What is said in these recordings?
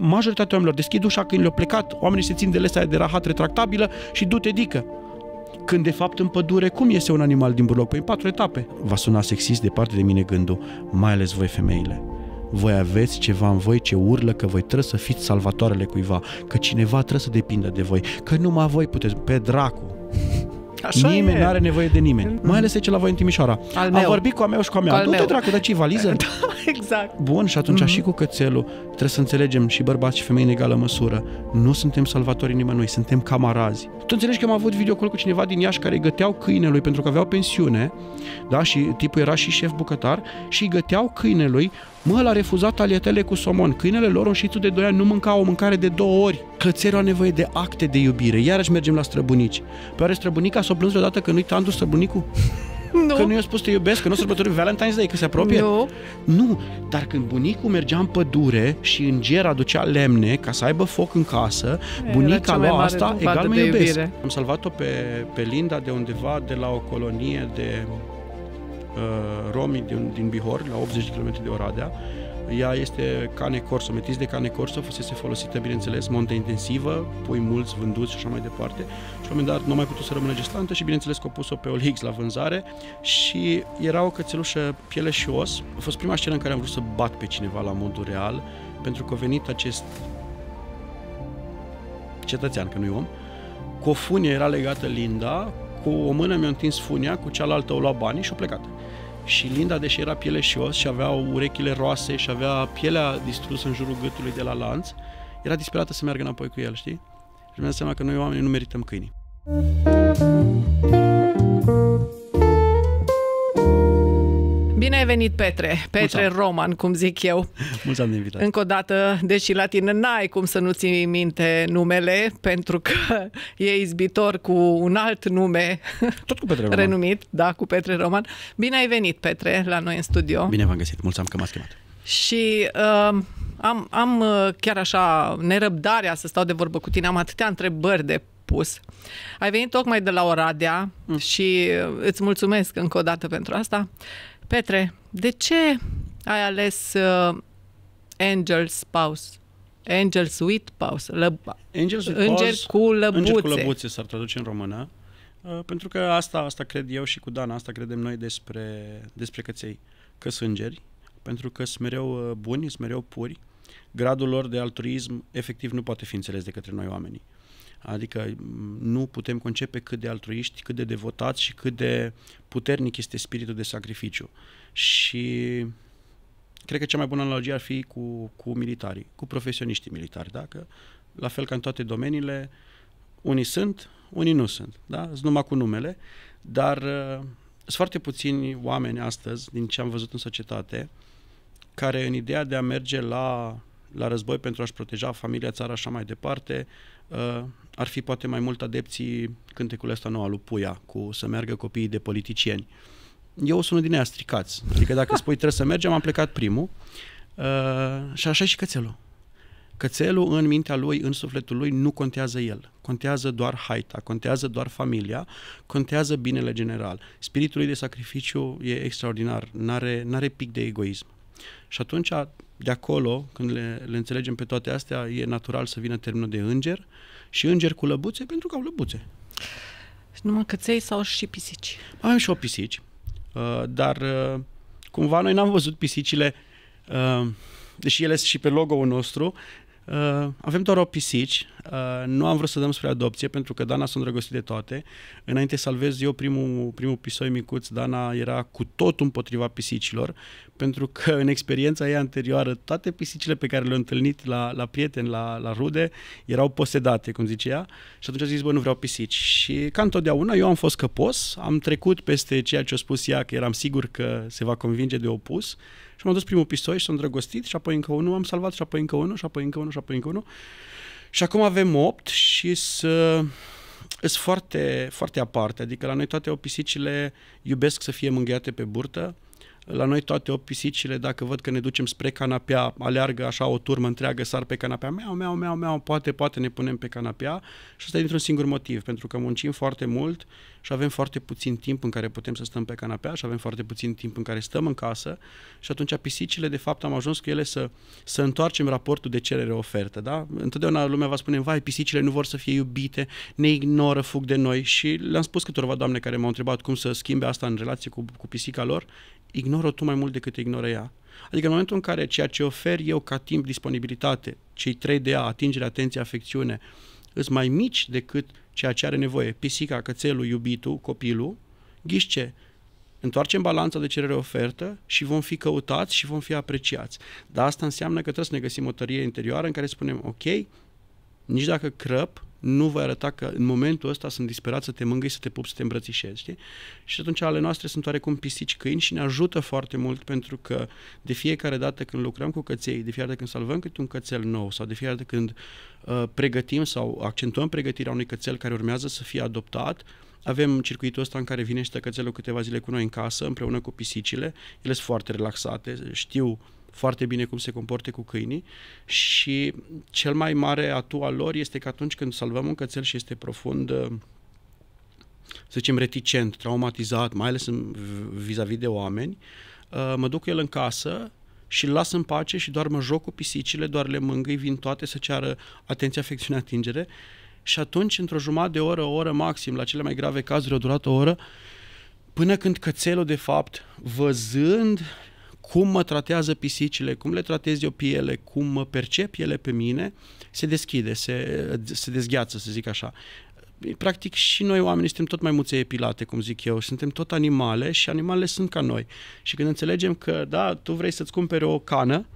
Majoritatea oamenilor deschid ușa când le-au plecat, oamenii se țin de lesa de rahat retractabilă și du-te dică. Când de fapt în pădure, cum iese un animal din burloc? Păi în patru etape. Va suna sexist departe de mine gândul, mai ales voi femeile. Voi aveți ceva în voi ce urlă că voi trebuie să fiți salvatoarele cuiva, că cineva trebuie să depindă de voi, că numai voi puteți, pe dracu. Așa nimeni nu are nevoie de nimeni. Mm. Mai ales e cel la voi în Timișoara. Al meu. A vorbit cu a meu și cu a mea. Al Du-te dracu, dar ce valiză? da, exact. Bun, și atunci mm-hmm. și cu cățelul trebuie să înțelegem și bărbați și femei în egală măsură. Nu suntem salvatorii nimănui, suntem camarazi. Tu înțelegi că am avut videocol cu cineva din Iași care găteau câinelui pentru că aveau pensiune, da, și tipul era și șef bucătar și îi găteau câinelui Mă, l-a refuzat alietele cu somon. Câinele lor înșițul de doi ani nu mânca o mâncare de două ori. Cățelul a nevoie de acte de iubire. Iarăși mergem la străbunici. Pe oare străbunica s-a plâns vreodată că nu-i tandu străbunicul? Nu. Că nu i-a spus te iubesc, că nu sărbătorim Valentine's Day, că se apropie. Nu. Nu, dar când bunicul mergea în pădure și în ger aducea lemne ca să aibă foc în casă, e, bunica lua asta egal mă iubesc. Iubire. Am salvat-o pe, pe Linda de undeva de la o colonie de Uh, romii din, din Bihor, la 80 km de Oradea. Ea este cane corso, metis de cane corso, fusese folosită, bineînțeles, monte intensivă, pui mulți vânduți și așa mai departe. Și la un moment dat nu mai putut să rămână gestantă și, bineînțeles, că o pus-o pe Olix la vânzare și era o cățelușă piele și os. A fost prima scenă în care am vrut să bat pe cineva la modul real, pentru că a venit acest cetățean, că nu e om, cu o funie era legată Linda, cu o mână mi-a întins funia, cu cealaltă o lua banii și a plecat. Și Linda, deși era piele și os și avea urechile roase și avea pielea distrusă în jurul gâtului de la lanț, era disperată să meargă înapoi cu el, știi? Și mi-am seama că noi oamenii nu merităm câinii. Bine ai venit, Petre. Petre Mulțumesc. Roman, cum zic eu. Mulțumesc de invitație. Încă o dată, deși la tine n-ai cum să nu ții minte numele, pentru că e izbitor cu un alt nume. Tot cu Petre Roman. Renumit, da, cu Petre Roman. Bine ai venit, Petre, la noi în studio. Bine v-am găsit. Mulțumesc că m-ați chemat. Și uh, am, am uh, chiar așa nerăbdarea să stau de vorbă cu tine. Am atâtea întrebări de pus. Ai venit tocmai de la Oradea mm. și uh, îți mulțumesc încă o dată pentru asta. Uh, Petre, de ce ai ales uh, Angel's Spouse? Angels with Spouse. Lă... Angel Înger cu lăbuțe. Înger cu lăbuțe s-ar traduce în română. Uh, pentru că asta, asta cred eu și cu Dana, asta credem noi despre, despre căței, că sunt îngeri, pentru că sunt mereu uh, buni, sunt mereu puri, gradul lor de altruism efectiv nu poate fi înțeles de către noi oamenii. Adică nu putem concepe cât de altruiști, cât de devotați și cât de puternic este spiritul de sacrificiu. Și cred că cea mai bună analogie ar fi cu, cu militarii, cu profesioniștii militari, dacă la fel ca în toate domeniile, unii sunt, unii nu sunt, da? Sunt numai cu numele, dar uh, sunt foarte puțini oameni astăzi, din ce am văzut în societate, care în ideea de a merge la, la război pentru a-și proteja familia, țara așa mai departe, uh, ar fi poate mai mult adepții cântecul ăsta nou al lui Puia, cu să meargă copiii de politicieni. Eu sunt din ea stricați. Adică dacă spui trebuie să mergem, am plecat primul. Uh, și așa și cățelul. Cățelul în mintea lui, în sufletul lui, nu contează el. Contează doar haita, contează doar familia, contează binele general. Spiritul lui de sacrificiu e extraordinar, n-are, n-are pic de egoism. Și atunci, de acolo, când le, le înțelegem pe toate astea, e natural să vină termenul de înger, uh, și îngeri cu lăbuțe pentru că au lăbuțe. Și numai căței sau și pisici? Avem și o pisici, uh, dar uh, cumva noi n-am văzut pisicile, uh, deși ele sunt și pe logo-ul nostru, avem doar o pisici, Uh, nu am vrut să dăm spre adopție, pentru că Dana sunt a îndrăgostit de toate. Înainte să salvez eu primul, primul pisoi micuț, Dana era cu totul împotriva pisicilor, pentru că în experiența ei anterioară, toate pisicile pe care le-au întâlnit la, la prieteni, la, la rude, erau posedate, cum zice ea, și atunci a zis, bă, nu vreau pisici. Și ca întotdeauna, eu am fost căpos, am trecut peste ceea ce a spus ea, că eram sigur că se va convinge de opus, și m-am dus primul pisoi și s-a îndrăgostit și apoi încă unul, am salvat și apoi încă unul, și apoi încă unul, și apoi încă unul. Și acum avem 8 și să sunt foarte, foarte aparte, adică la noi toate opisicile iubesc să fie mânghiate pe burtă, la noi toate o pisicile, dacă văd că ne ducem spre canapea, aleargă așa o turmă întreagă, sar pe canapea, meau, meau, meau, meau, poate, poate ne punem pe canapea și asta e dintr-un singur motiv, pentru că muncim foarte mult și avem foarte puțin timp în care putem să stăm pe canapea și avem foarte puțin timp în care stăm în casă și atunci pisicile, de fapt, am ajuns cu ele să, să întoarcem raportul de cerere-ofertă, da? Întotdeauna lumea va spune, vai, pisicile nu vor să fie iubite, ne ignoră, fug de noi și le-am spus câteva doamne care m-au întrebat cum să schimbe asta în relație cu, cu pisica lor, ignoră tu mai mult decât ignoră ea. Adică în momentul în care ceea ce ofer eu ca timp, disponibilitate, cei 3 de A, atingere, atenție, afecțiune, îs mai mici decât ceea ce are nevoie pisica, cățelul, iubitul, copilul, ghișce, Întoarcem balanța de cerere-ofertă și vom fi căutați și vom fi apreciați. Dar asta înseamnă că trebuie să ne găsim o tărie interioară în care spunem, ok, nici dacă crăp, nu voi arăta că în momentul ăsta sunt disperat să te mângâi, să te pup, să te îmbrățișezi, știi? Și atunci ale noastre sunt oarecum pisici câini și ne ajută foarte mult pentru că de fiecare dată când lucrăm cu căței, de fiecare dată când salvăm câte un cățel nou sau de fiecare dată când uh, pregătim sau accentuăm pregătirea unui cățel care urmează să fie adoptat, avem circuitul ăsta în care vine și cățelul câteva zile cu noi în casă, împreună cu pisicile. Ele sunt foarte relaxate, știu foarte bine cum se comporte cu câinii și cel mai mare atu al lor este că atunci când salvăm un cățel și este profund uh, să zicem reticent, traumatizat, mai ales în, vis-a-vis de oameni, uh, mă duc el în casă și îl las în pace și doar mă joc cu pisicile, doar le mângâi, vin toate să ceară atenție, afecțiune, atingere și atunci, într-o jumătate de oră, o oră maxim, la cele mai grave cazuri, o durată o oră, până când cățelul, de fapt, văzând cum mă tratează pisicile, cum le tratez eu pe ele, cum mă percep ele pe mine, se deschide, se, se dezgheață, să zic așa. Practic și noi oamenii suntem tot mai muțe epilate, cum zic eu, suntem tot animale și animalele sunt ca noi. Și când înțelegem că, da, tu vrei să-ți cumperi o cană,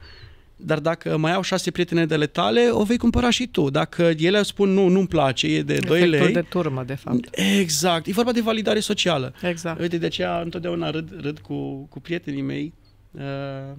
dar dacă mai au șase prietene de ale tale, o vei cumpăra și tu. Dacă ele spun nu, nu-mi place, e de Efectul 2 lei. de turmă, de fapt. Exact. E vorba de validare socială. Exact. Uite, de aceea întotdeauna râd, râd cu, cu prietenii mei Uh,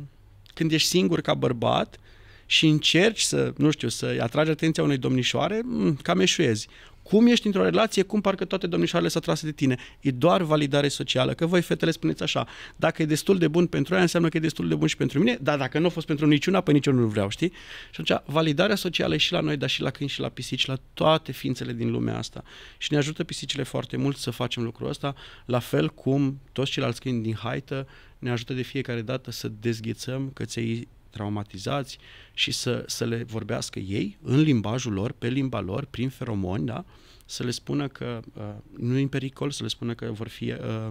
când ești singur ca bărbat și încerci să, nu știu, să atragi atenția unei domnișoare, mm, cam eșuezi cum ești într-o relație, cum parcă toate domnișoarele s-au trase de tine. E doar validare socială, că voi fetele spuneți așa, dacă e destul de bun pentru ea, înseamnă că e destul de bun și pentru mine, dar dacă nu a fost pentru niciuna, pe niciunul nu vreau, știi? Și atunci, validarea socială e și la noi, dar și la câini și la pisici, la toate ființele din lumea asta. Și ne ajută pisicile foarte mult să facem lucrul ăsta, la fel cum toți ceilalți câini din haită ne ajută de fiecare dată să dezghețăm căței traumatizați și să, să le vorbească ei în limbajul lor, pe limba lor, prin feromoni, da? să le spună că uh, nu e în pericol, să le spună că vor fi, uh,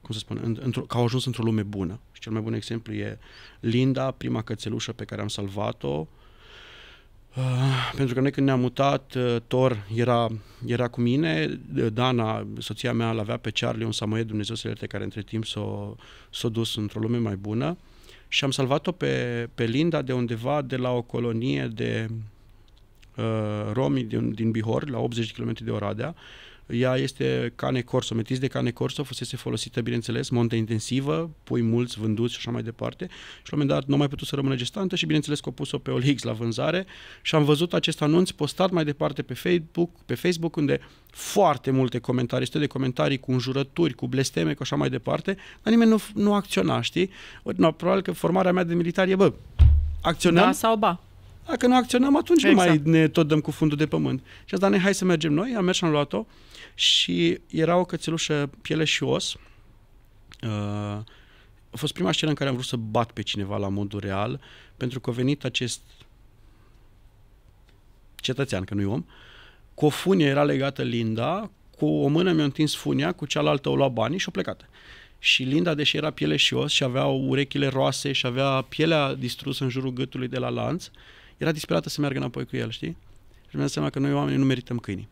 cum să spun, într că au ajuns într-o lume bună. Și cel mai bun exemplu e Linda, prima cățelușă pe care am salvat-o, Uh, pentru că noi când ne-am mutat, uh, Thor era, era cu mine, uh, Dana, soția mea, l-avea pe Charlie, un samoied Dumnezeu să care între timp s-a s-o, s-o dus într-o lume mai bună. Uh, și am salvat-o pe, pe Linda de undeva de la o colonie de uh, romi din, din Bihor, la 80 km de Oradea, uh, ea este cane corso, metis de cane corso, fusese folosită, bineînțeles, monte intensivă, pui mulți vânduți și așa mai departe. Și la un moment dat nu a mai putut să rămână gestantă și, bineînțeles, că a pus-o pe Olix la vânzare și am văzut acest anunț postat mai departe pe Facebook, pe Facebook unde foarte multe comentarii, este de comentarii cu înjurături, cu blesteme, cu așa mai departe, dar nimeni nu, nu acționa, știi? Ori, no, probabil că formarea mea de militar e, bă, acționăm? Da sau ba? Dacă nu acționăm, atunci exact. nu mai exact. ne tot dăm cu fundul de pământ. Și asta ne hai să mergem noi, am mers și am luat-o și era o cățelușă piele și os. Uh, a fost prima scenă în care am vrut să bat pe cineva la modul real, pentru că a venit acest cetățean, că nu-i om, cu o funie era legată Linda, cu o mână mi-a întins funia, cu cealaltă o lua banii și o plecat. Și Linda, deși era piele și os și avea urechile roase și avea pielea distrusă în jurul gâtului de la lanț, era disperată să meargă înapoi cu el, știi? Și mi-am seama că noi oamenii nu merităm câinii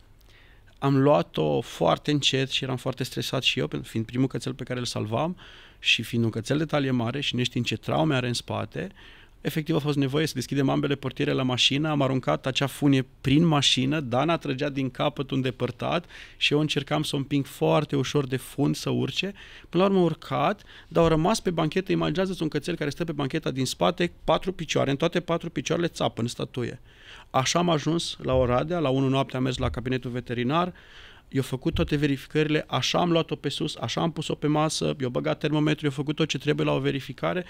am luat-o foarte încet și eram foarte stresat și eu, fiind primul cățel pe care îl salvam și fiind un cățel de talie mare și nu știu ce traume are în spate, uh, efectiv a fost nevoie să deschidem ambele portiere la mașină, am aruncat acea funie prin mașină, Dana trăgea din capăt depărtat și eu încercam să o împing foarte ușor de fund să urce. Până la urmă urcat, dar au rămas pe banchetă, imaginează un cățel care stă pe bancheta din spate, patru picioare, în toate patru picioarele țapă în statuie. Așa am ajuns la Oradea, la 1 noapte am mers la cabinetul veterinar, eu făcut toate verificările, așa am luat-o pe sus, așa am pus-o pe masă, eu băgat termometru, eu făcut tot ce trebuie la o verificare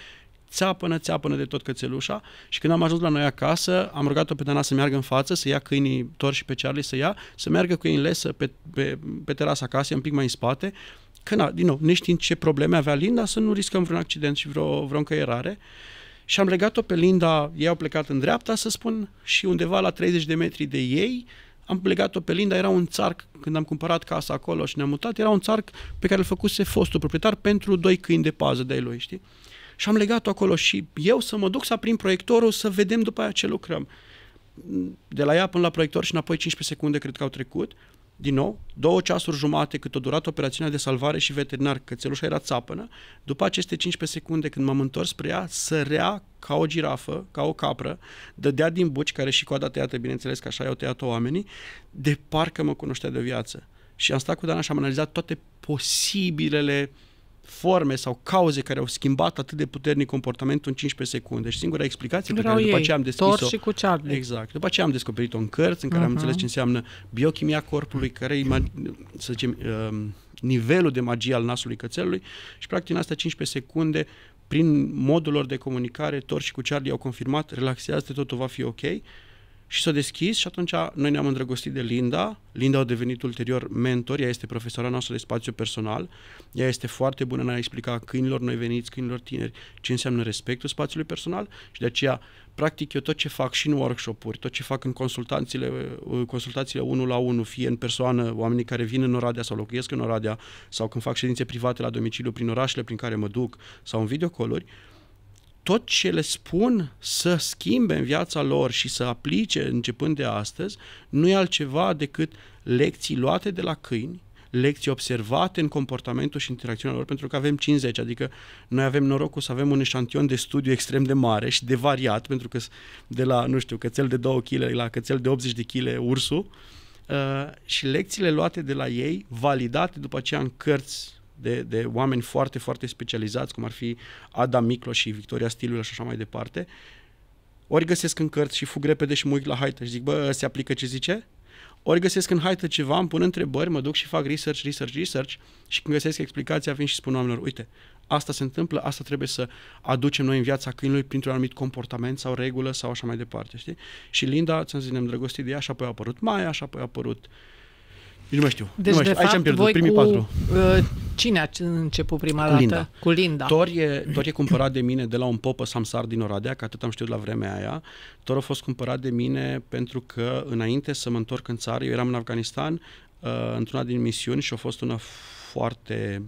țeapănă, țeapănă de tot cățelușa și când am ajuns la noi acasă, am rugat-o pe Dana să meargă în față, să ia câinii Tor și pe Charlie să ia, să meargă cu ei în lesă pe, pe, pe terasa acasă, un pic mai în spate, că na, din nou, neștiind ce probleme avea Linda, să nu riscăm vreun accident și vreo, vreo încăierare. Și am legat-o pe Linda, ei au plecat în dreapta, să spun, și undeva la 30 de metri de ei, am legat-o pe Linda, era un țarc, când am cumpărat casa acolo și ne-am mutat, era un țarc pe care îl făcuse fostul proprietar pentru doi câini de pază de lui, știi? și am legat-o acolo și eu să mă duc să aprind proiectorul să vedem după aia ce lucrăm. De la ea până la proiector și înapoi 15 secunde cred că au trecut. Din nou, două ceasuri jumate cât a durat operațiunea de salvare și veterinar, că țelușa era țapănă, după aceste 15 secunde când m-am întors spre ea, sărea ca o girafă, ca o capră, dădea din buci, care și coada tăiată, bineînțeles că așa i-au tăiat oamenii, de parcă mă cunoștea de viață. Și am stat cu Dana și am analizat toate posibilele uh, forme sau cauze care au schimbat atât de puternic comportamentul în 15 secunde. Și singura explicație Vreau pe care după ce am deschis-o... și cu Charlie. Exact. După ce am descoperit-o în cărți, în care uh-huh. am înțeles ce înseamnă biochimia corpului, mm. care e, să zicem, um, nivelul de magie al nasului cățelului și practic în astea 15 secunde prin modul lor de comunicare, Tor și cu Charlie au confirmat, relaxează-te, totul va fi ok și s-a deschis și atunci noi ne-am îndrăgostit de Linda. Linda a devenit ulterior mentor, ea este profesora noastră de spațiu personal, ea este foarte bună în a explica câinilor noi veniți, câinilor tineri, ce înseamnă respectul spațiului personal și de aceea, practic, eu tot ce fac și în workshop-uri, tot ce fac în consultațiile, uh, consultațiile unul la unul, fie în persoană, oamenii care vin în Oradea sau locuiesc în Oradea, sau când fac ședințe private la domiciliu, prin orașele prin care mă duc, sau în videocoluri, tot ce le spun să schimbe în viața lor și să aplice începând de astăzi, nu e altceva decât lecții luate de la câini, lecții observate în comportamentul și interacțiunea lor, pentru că avem 50, adică noi avem norocul să avem un eșantion de studiu extrem de mare și de variat, pentru că de la, nu știu, cățel de 2 kg la cățel de 80 de kg ursul, uh, și lecțiile luate de la ei, validate după aceea în cărți de, de oameni foarte, foarte specializați, cum ar fi Ada Miclo și Victoria Stilul și așa mai departe, ori găsesc în cărți și fug repede și mă uit la haită și zic, bă, se aplică ce zice? Ori găsesc în haită ceva, îmi pun întrebări, mă duc și fac research, research, research și când găsesc explicația, vin și spun oamenilor, uite, asta se întâmplă, asta trebuie să aducem noi în viața câinului printr-un anumit comportament sau regulă sau așa mai departe, știi? Și Linda, ți-am zis, ne-am drăgostit de ea și apoi a apărut Maia și apoi a apărut uh, nici nu mai știu. Deci, nu mai știu. De Aici fapt, am pierdut primii cu, patru. Uh, cine a început prima dată? Linda. dată? Cu Linda. Tor e, Tor e cumpărat de mine de la un popă samsar din Oradea, că atât am știut la vremea aia. Tor a fost cumpărat de mine pentru că înainte să mă întorc în țară, eu eram în Afganistan, uh, într-una din misiuni și a fost una foarte...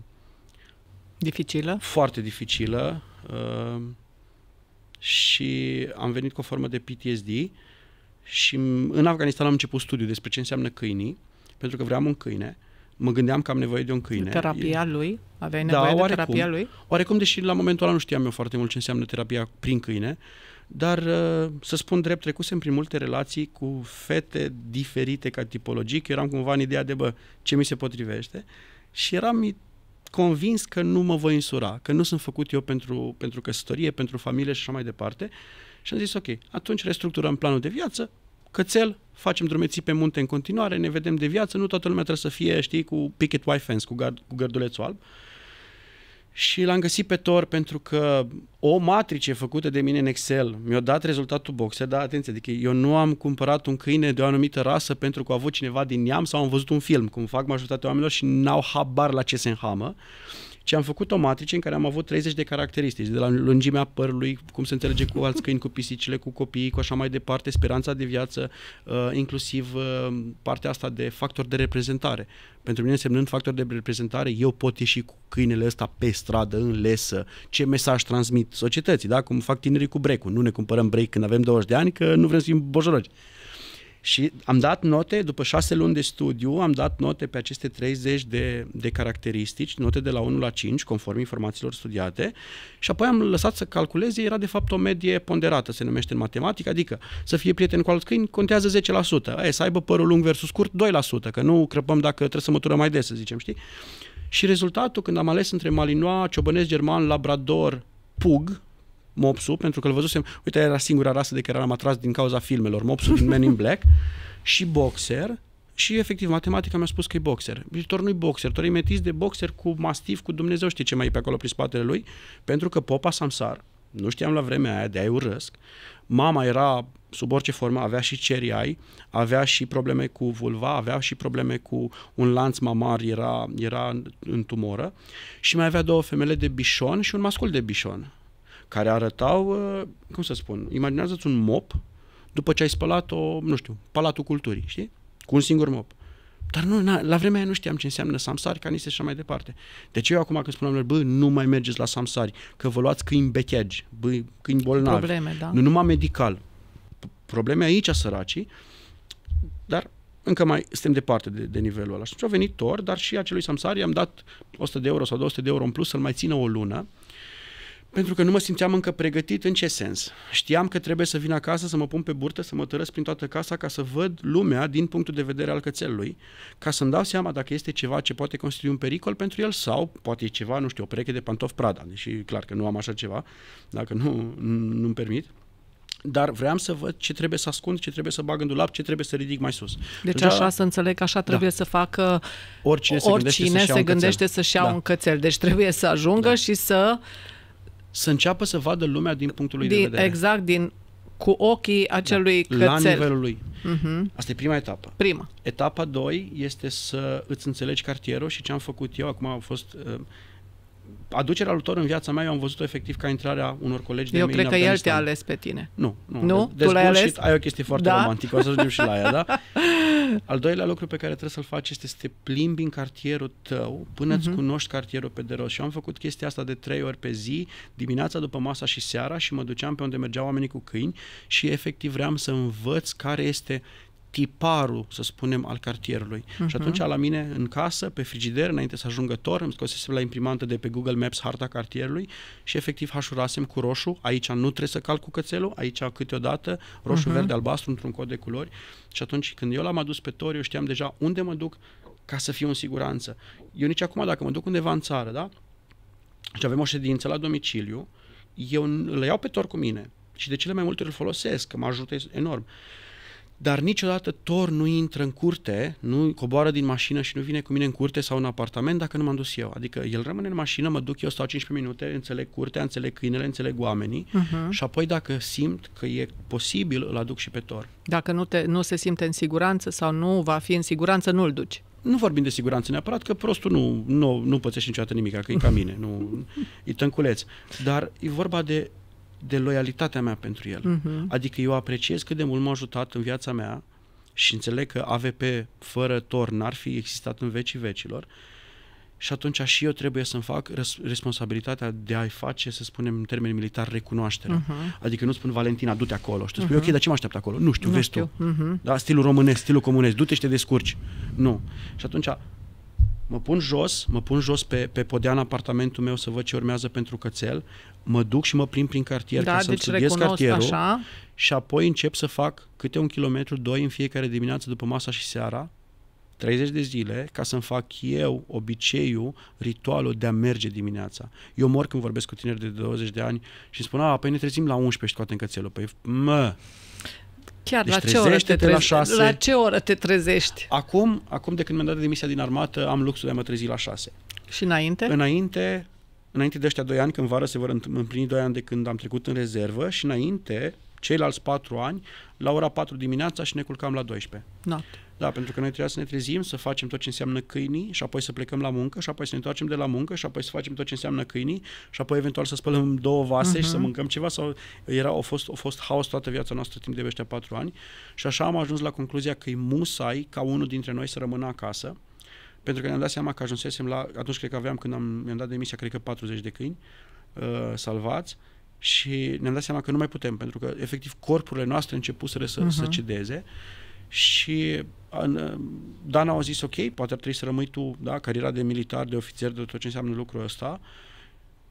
Dificilă? Foarte dificilă. Uh, și am venit cu o formă de PTSD și în Afganistan am început studiu despre ce înseamnă câinii pentru că vreau un câine, mă gândeam că am nevoie de un câine. Terapia lui? Aveai da, nevoie da, oarecum, de terapia lui? Oarecum, deși la momentul ăla nu știam eu foarte mult ce înseamnă terapia prin câine, dar uh, să spun drept, trecusem prin multe relații cu fete diferite ca tipologic, eu eram cumva în ideea de, bă, ce mi se potrivește și eram convins că nu mă voi însura, că nu sunt făcut eu pentru, pentru căsătorie, pentru familie și așa mai departe. Și am zis, ok, atunci restructurăm planul de viață, cățel, facem drumeții pe munte în continuare, ne vedem de viață, nu toată lumea trebuie să fie, știi, cu picket white fence, cu, gard, cu gardulețul alb. Și l-am găsit pe Tor pentru că o matrice făcută de mine în Excel mi-a dat rezultatul boxe, dar atenție, adică eu nu am cumpărat un câine de o anumită rasă pentru că a avut cineva din neam sau am văzut un film, cum fac majoritatea oamenilor și n-au habar la ce se înhamă ci am făcut o matrice în care am avut 30 de caracteristici, de la lungimea părului, cum se înțelege cu alți câini, cu pisicile, cu copiii, cu așa mai departe, speranța de viață, uh, inclusiv uh, partea asta de factor de reprezentare. Pentru mine însemnând factor de reprezentare, eu pot ieși cu câinele ăsta pe stradă, în lesă, ce mesaj transmit societății, da? cum fac tinerii cu break Nu ne cumpărăm break când avem 20 de ani, că nu vrem să fim bojorogi. Și am dat note, după șase luni de studiu, am dat note pe aceste 30 de, de caracteristici, note de la 1 la 5, conform informațiilor studiate, și apoi am lăsat să calculeze, era de fapt o medie ponderată, se numește în matematică, adică să fie prieten cu alți câini contează 10%, aia, să aibă părul lung versus scurt 2%, că nu crăpăm dacă trebuie să măturăm mai des, să zicem, știi? Și rezultatul, când am ales între Malinois, Ciobănesc German, Labrador, Pug, Mopsul, pentru că îl văzusem, uite, era singura rasă de care eram atras din cauza filmelor, Mopsul din Men in Black și Boxer, și efectiv, matematica mi-a spus că e boxer. Viitor nu-i boxer, Tor e metis de boxer cu mastiv, cu Dumnezeu știe ce mai e pe acolo prin spatele lui, pentru că popa Samsar, nu știam la vremea aia, de-aia urăsc, mama era sub orice formă, avea și cerii avea și probleme cu vulva, avea și probleme cu un lanț mamar, era, era în tumoră și mai avea două femele de bișon și un mascul de bișon care arătau, uh, cum să spun, imaginează-ți un mop după ce ai spălat-o, nu știu, Palatul Culturii, știi? Cu un singur mop. Dar nu, na, la vremea aia nu știam ce înseamnă samsari, ca niște și așa mai departe. Deci eu acum când spuneam bă, nu mai mergeți la samsari, că vă luați câini becheagi, bă, câini bolnavi. Probleme, da. Nu numai medical. Probleme aici a săracii, dar încă mai suntem departe de, de nivelul ăla. Și a venit Tor, dar și acelui samsari i-am dat 100 de euro sau 200 de euro în plus să-l mai țină o lună, pentru că nu mă simțeam încă pregătit în ce sens. Știam că trebuie să vin acasă, să mă pun pe burtă, să mă tărăsc prin toată casa ca să văd lumea din punctul de vedere al cățelului, ca să-mi dau seama dacă este ceva ce poate constitui un pericol pentru el sau poate e ceva, nu știu, o pereche de pantof Prada, deși clar că nu am așa ceva, dacă nu, nu-mi permit dar vreau să văd ce trebuie să ascund, ce trebuie să bag în dulap, ce trebuie să ridic mai sus. Deci da. așa să înțeleg, așa da. trebuie da. să facă oricine, oricine se gândește să-și ia, se gândește Să ia da. un cățel. Deci trebuie să ajungă da. și să să înceapă să vadă lumea din punctul lui din, de vedere. Exact, din cu ochii da, acelui da, cățel. La nivelul lui. Uh-huh. Asta e prima etapă. Prima. Etapa 2 este să îți înțelegi cartierul și ce am făcut eu. Acum au fost... Uh, aducerea lui Tor în viața mea, eu am văzut-o efectiv ca intrarea unor colegi de Eu cred că el te-a ales pe tine. Nu, nu. nu? De, tu l-ai ales? ai o chestie foarte da? romantică, o să ajungem și la ea, da? Al doilea lucru pe care trebuie să-l faci este să te plimbi în cartierul tău până uh-huh. îți mhm. cunoști cartierul pe de rost. Și eu am făcut chestia asta de trei ori pe zi, dimineața, după masa și seara și mă duceam pe unde mergeau oamenii cu câini și efectiv vreau să învăț care este tiparul, să spunem, al cartierului. Uh-huh. Și mhm. atunci la mine în casă, pe frigider, înainte să ajungă Tor, îmi scosesem la imprimantă de pe Google Maps harta cartierului și efectiv hașurasem cu roșu, aici nu trebuie să calc cu cățelul, aici câteodată roșu, uh-huh. verde, albastru, într-un cod de culori. Și atunci când eu l-am adus pe Tor, eu știam deja unde mă duc ca să fiu în siguranță. Eu nici acum, dacă mă duc undeva în țară, da? Și deci avem o ședință la domiciliu, eu îl iau pe Tor cu mine și de cele mai multe ori îl folosesc, că mă ajută enorm. Uh, dar niciodată Tor nu intră în curte, nu coboară din mașină și nu vine cu mine în curte sau în apartament dacă nu m-am dus eu. Adică el rămâne în mașină, mă duc eu, stau 15 minute, înțeleg curtea, înțeleg câinele, înțeleg oamenii uh-huh. și apoi dacă simt că e posibil, îl aduc și pe Tor. Dacă nu, te, nu se simte în siguranță sau nu va fi în siguranță, nu-l duci nu vorbim de siguranță neapărat, că prostul nu, nu, nu pățește niciodată nimic, că e ca mine, nu, e tânculeț. Dar e vorba de de loialitatea mea pentru el. Uh-huh. Adică eu apreciez cât de mult m-a ajutat în viața mea și înțeleg că AVP fără tor n-ar fi existat în vecii vecilor și atunci și eu trebuie să-mi fac responsabilitatea de a-i face, să spunem în termeni militar, recunoașterea. Uh-huh. Adică nu spun Valentina, du-te acolo și tu spui, uh-huh. Mhm. ok, dar ce mă așteaptă acolo? Nu știu, nu vezi știu. tu. Uh-huh. Da, stilul românesc, stilul comunist, du-te și te descurci. Nu. Și atunci mă pun jos, mă pun jos pe, pe podea în apartamentul meu să văd ce urmează pentru cățel, mă duc și mă prim prin cartier da, ca să-mi deci studiez cartierul așa. și apoi încep să fac câte un kilometru, doi în fiecare dimineață după masa și seara, 30 de zile, ca să-mi fac eu obiceiul, ritualul de a merge dimineața. Eu mor când vorbesc cu tineri de 20 de ani și îmi spun, a, păi ne trezim la 11 și scoatem cățelul. Păi, mă, Chiar deci la ce oră te trezești? La, șase. la ce oră te trezești? Acum, acum de când mi-am dat demisia din armată, am luxul de a mă trezi la 6. Și înainte? Înainte Înainte de ăștia 2 ani, când vară se vor împlini 2 ani de când am trecut în rezervă și înainte, ceilalți 4 ani, la ora 4 dimineața și ne culcam la 12. Da. Da, pentru că noi trebuia să ne trezim, să facem tot ce înseamnă câinii și apoi să plecăm la muncă și apoi să ne întoarcem de la muncă și apoi să facem tot ce înseamnă câinii și apoi eventual să spălăm două vase uh-huh. și să mhm. mâncăm ceva sau era, a, fost, a fost haos toată viața noastră timp de ăștia patru ani și așa am ajuns la concluzia că e musai ca unul dintre noi să rămână acasă pentru că ne-am dat seama că ajunsesem la, atunci cred că aveam, când am, mi-am dat demisia, cred că 40 de câini uh, salvați și ne-am dat seama că nu mai putem, pentru că efectiv corpurile noastre începuseră să, uh-huh. să mhm. cedeze și în, Dana a zis, ok, poate ar trebui să rămâi tu, da, cariera de militar, de ofițer, de tot ce înseamnă lucrul ăsta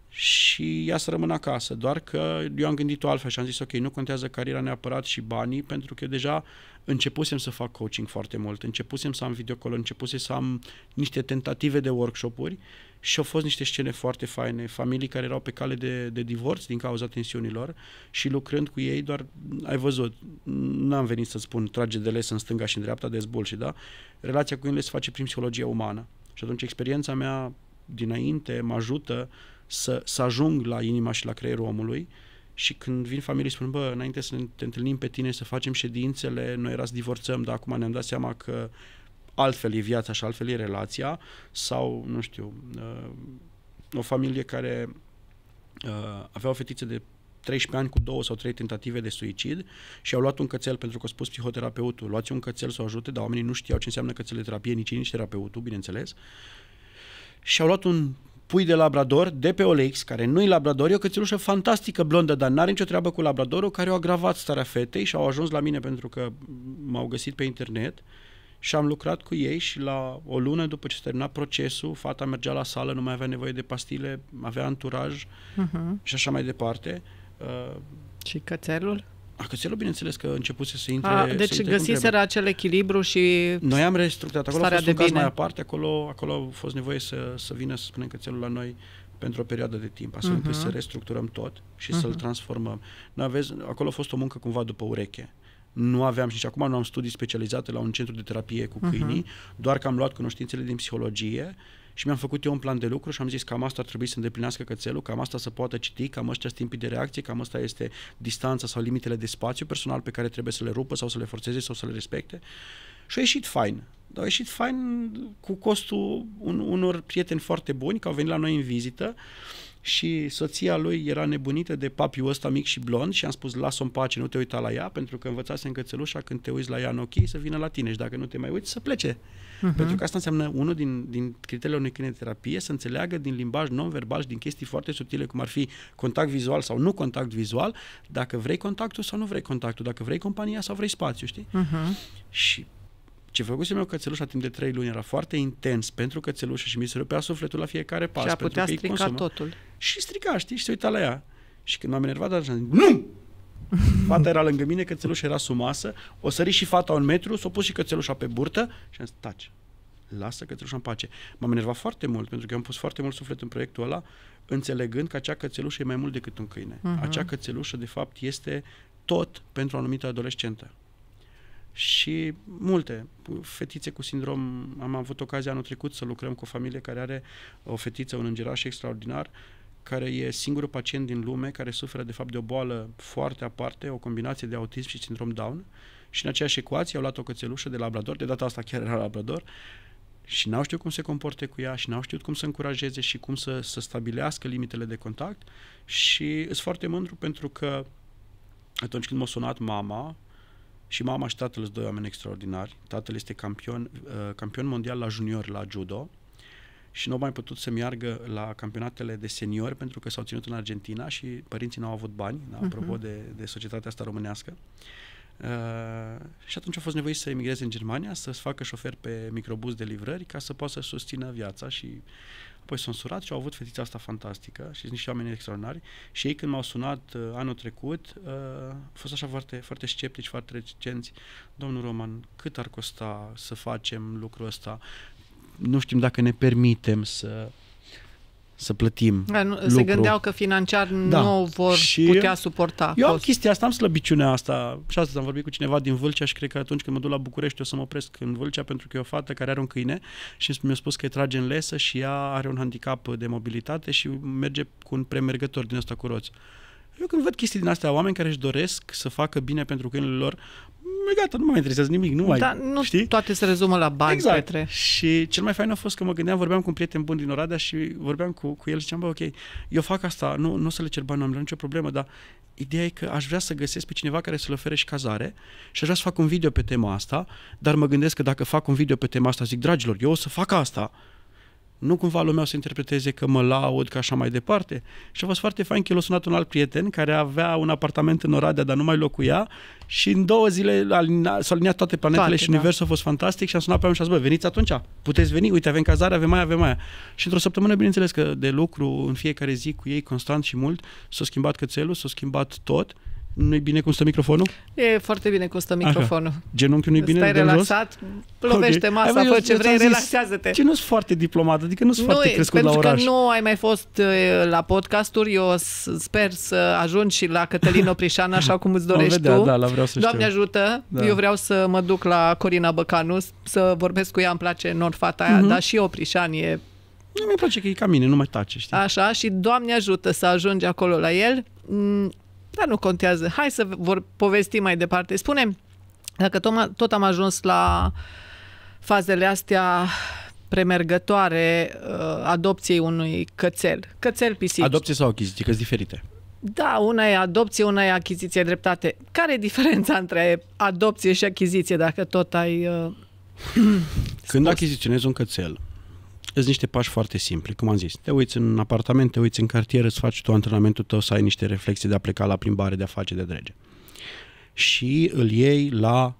și ea să rămână acasă. Doar că eu am gândit-o altfel și am zis, ok, nu contează cariera neapărat și banii, pentru că deja începusem să fac coaching foarte mult, începusem să am videocolo, începusem să am niște tentative de workshop-uri și au fost niște scene foarte faine, familii care erau pe cale de, de divorț din cauza tensiunilor și lucrând cu ei doar, ai văzut, n-am venit să spun trage de les în stânga și în dreapta, de și da, relația cu ele se face prin psihologia umană și atunci experiența mea dinainte mă ajută să, să ajung la inima și la creierul omului și când vin familii spun, bă, înainte să ne te întâlnim pe tine, să facem ședințele, noi era să divorțăm, dar acum ne-am dat seama că altfel e viața și altfel e relația sau, nu știu, uh, o familie care uh, avea o fetiță de 13 ani cu două sau trei tentative de suicid și au luat un cățel pentru că a spus psihoterapeutul, luați un cățel să o ajute, dar oamenii nu știau ce înseamnă cățel de terapie, nici nici terapeutul, bineînțeles. Și au luat un pui de labrador de pe Olex, care nu-i labrador, e o cățelușă fantastică, blondă, dar n-are nicio treabă cu labradorul, care au agravat starea fetei și au ajuns la mine pentru că m-au găsit pe internet și am lucrat cu ei și la o lună după ce s-a terminat procesul, fata mergea la sală, nu mai avea nevoie de pastile, avea anturaj uh-huh. și așa mai departe. Uh, și cățelul? Acățelul, bineînțeles, că începuse să intre... A, deci să intre găsiseră acel echilibru și Noi am restructurat. Acolo a fost un caz mai aparte. Acolo, acolo a fost nevoie să, să vină, să spunem, cățelul la noi pentru o perioadă de timp, astfel uh-huh. să mhm. restructurăm tot și uh-huh. să-l mhm. transformăm. aveți acolo a fost o muncă cumva după ureche. Nu aveam și nici acum nu am studii specializate la un centru de terapie cu mhm. câinii, uh-huh. doar că am luat cunoștințele din psihologie, uh, și mi-am făcut eu un plan de lucru și am zis cam asta ar trebui să îndeplinească cățelul, cam asta să poată citi, cam ăștia sunt timpii de reacție, cam asta este distanța sau limitele de spațiu personal pe care trebuie să le rupă sau să le forțeze sau să le respecte. Și a ieșit fain. Dar a ieșit fain cu costul un, unor prieteni foarte buni care au venit la noi în vizită și soția lui era nebunită de papiul ăsta mic și blond și am spus lasă-o în pace, nu te uita la ea, pentru că învățase în cățelușa când te uiți la ea în ochii să vină la tine și dacă nu te mai uiți să plece. Uh-huh. Pentru că asta înseamnă unul din, din criteriile unei kinetoterapie să înțeleagă din limbaj non-verbal și din chestii foarte subtile, cum ar fi contact vizual sau nu contact vizual, dacă vrei contactul sau nu vrei contactul, dacă vrei compania sau vrei spațiu, știi? Uh-huh. Și ce făcusem eu cățelușa timp de trei luni era foarte intens pentru cățelușă și mi se rupea sufletul la fiecare pas. Și a putea strica consumă. totul. Și strica, știi, și se uita la ea. Și când m-am enervat, așa, nu! Fata era lângă mine, cățelușa era sumasă, o sări și fata un metru, s-o pus și cățelușa pe burtă și am zis, taci, lasă cățelușa în pace. M-am enervat foarte mult, pentru că am pus foarte mult suflet în proiectul ăla, înțelegând că acea cățelușă e mai mult decât un câine. Uh-huh. Acea cățelușă, de fapt, este tot pentru o anumită adolescentă. Și multe fetițe cu sindrom, am avut ocazia anul trecut să lucrăm cu o familie care are o fetiță, un îngeraș extraordinar, uh, care e singurul pacient din lume care suferă de fapt de o boală foarte aparte, o combinație de autism și sindrom Down și în aceeași ecuație au luat o cățelușă de labrador, de data asta chiar era labrador, și n-au știut cum se comporte cu ea și n-au știut cum să încurajeze și cum să, să stabilească limitele de contact și sunt foarte mândru pentru că atunci când m-a sunat mama și mama și tatăl sunt doi oameni extraordinari, tatăl este campion, uh, campion mondial la junior la judo, și nu au mai putut să meargă la campionatele de seniori pentru că s-au ținut în Argentina și părinții n-au avut bani, da, mhm. apropo uh-huh. de, de societatea asta românească. Uh, și atunci a fost nevoie să emigreze în Germania, să-ți facă șofer pe microbus de livrări ca să poată să susțină viața și apoi s-au însurat și au avut fetița asta fantastică și sunt niște oameni extraordinari și ei când m-au sunat uh, anul trecut uh, au fost așa foarte, foarte sceptici, foarte reticenți. Domnul Roman, cât ar costa să facem lucrul ăsta? nu știm dacă ne permitem să să plătim da, nu, Se gândeau că financiar da. nu vor și putea suporta. Eu am chestia asta, am slăbiciunea asta. Și astăzi am vorbit cu cineva din Vâlcea și cred că atunci când mă duc la București o să mă opresc în Vâlcea pentru că e o fată care are un câine și mi-a spus că e trage în lesă și ea are un handicap de mobilitate și merge cu un premergător din ăsta cu roți. Eu când văd chestii din astea, oameni care își doresc să facă bine pentru câinele lor, e gata, nu mă mai interesează nimic, nu mai, da, nu știi? toate se rezumă la bani, exact. Petre. Și cel mai fain a fost că mă gândeam, vorbeam cu un prieten bun din Oradea și vorbeam cu, cu el și ziceam, bă, ok, eu fac asta, nu, nu o să le cer bani, nu am nicio problemă, dar ideea e că aș vrea să găsesc pe cineva care să l ofere și cazare și aș vrea să fac un video pe tema asta, dar mă gândesc că dacă fac un video pe tema asta, zic, dragilor, eu o să fac asta, nu cumva lumea o să interpreteze că mă laud, că așa mai departe. Și a fost foarte fain că el a sunat un alt prieten care avea un apartament în Oradea, dar nu mai locuia și în două zile s-au aliniat toate planetele toate, și da. universul a fost fantastic și am sunat pe oameni și a zis, bă, veniți atunci, puteți veni, uite, avem cazare, avem mai, avem mai. Și într-o săptămână, bineînțeles că de lucru în fiecare zi cu ei constant și mult, s-a schimbat cățelul, s-a schimbat tot nu-i bine cum stă microfonul? E foarte bine cum stă microfonul. Așa. Genunchiul nu-i bine? Stai relaxat, jos? lovește okay. masa, fă ce vrei, relaxează-te. Ce nu sunt foarte diplomat, adică nu sunt foarte e, crescut la oraș. Pentru că nu ai mai fost la podcasturi, eu sper să ajungi și la Cătălin Oprișan, așa cum îți dorești vedea, tu. Da, la vreau să Doamne știu. ajută, da. eu vreau să mă duc la Corina Băcanu, să vorbesc cu ea, îmi place enorm fata aia, uh-huh. dar și Oprișan e nu mi place că e ca mine, nu mai tace, știi? Așa, și Doamne ajută să ajungi acolo la el. Mm, dar nu contează. Hai să vor povestim mai departe. Spune, dacă tot, tot am ajuns la fazele astea premergătoare uh, adopției unui cățel. Cățel pisici. Adopție sau achiziție, că diferite. Da, una e adopție, una e achiziție dreptate. Care e diferența între adopție și achiziție, dacă tot ai... Uh, Când spus? achiziționezi un cățel, sunt niște pași foarte simpli, cum am zis. Te uiți în apartament, te uiți în cartier, îți faci tu antrenamentul tău să ai niște reflexii de a pleca la plimbare, de a face de drege. Și îl iei la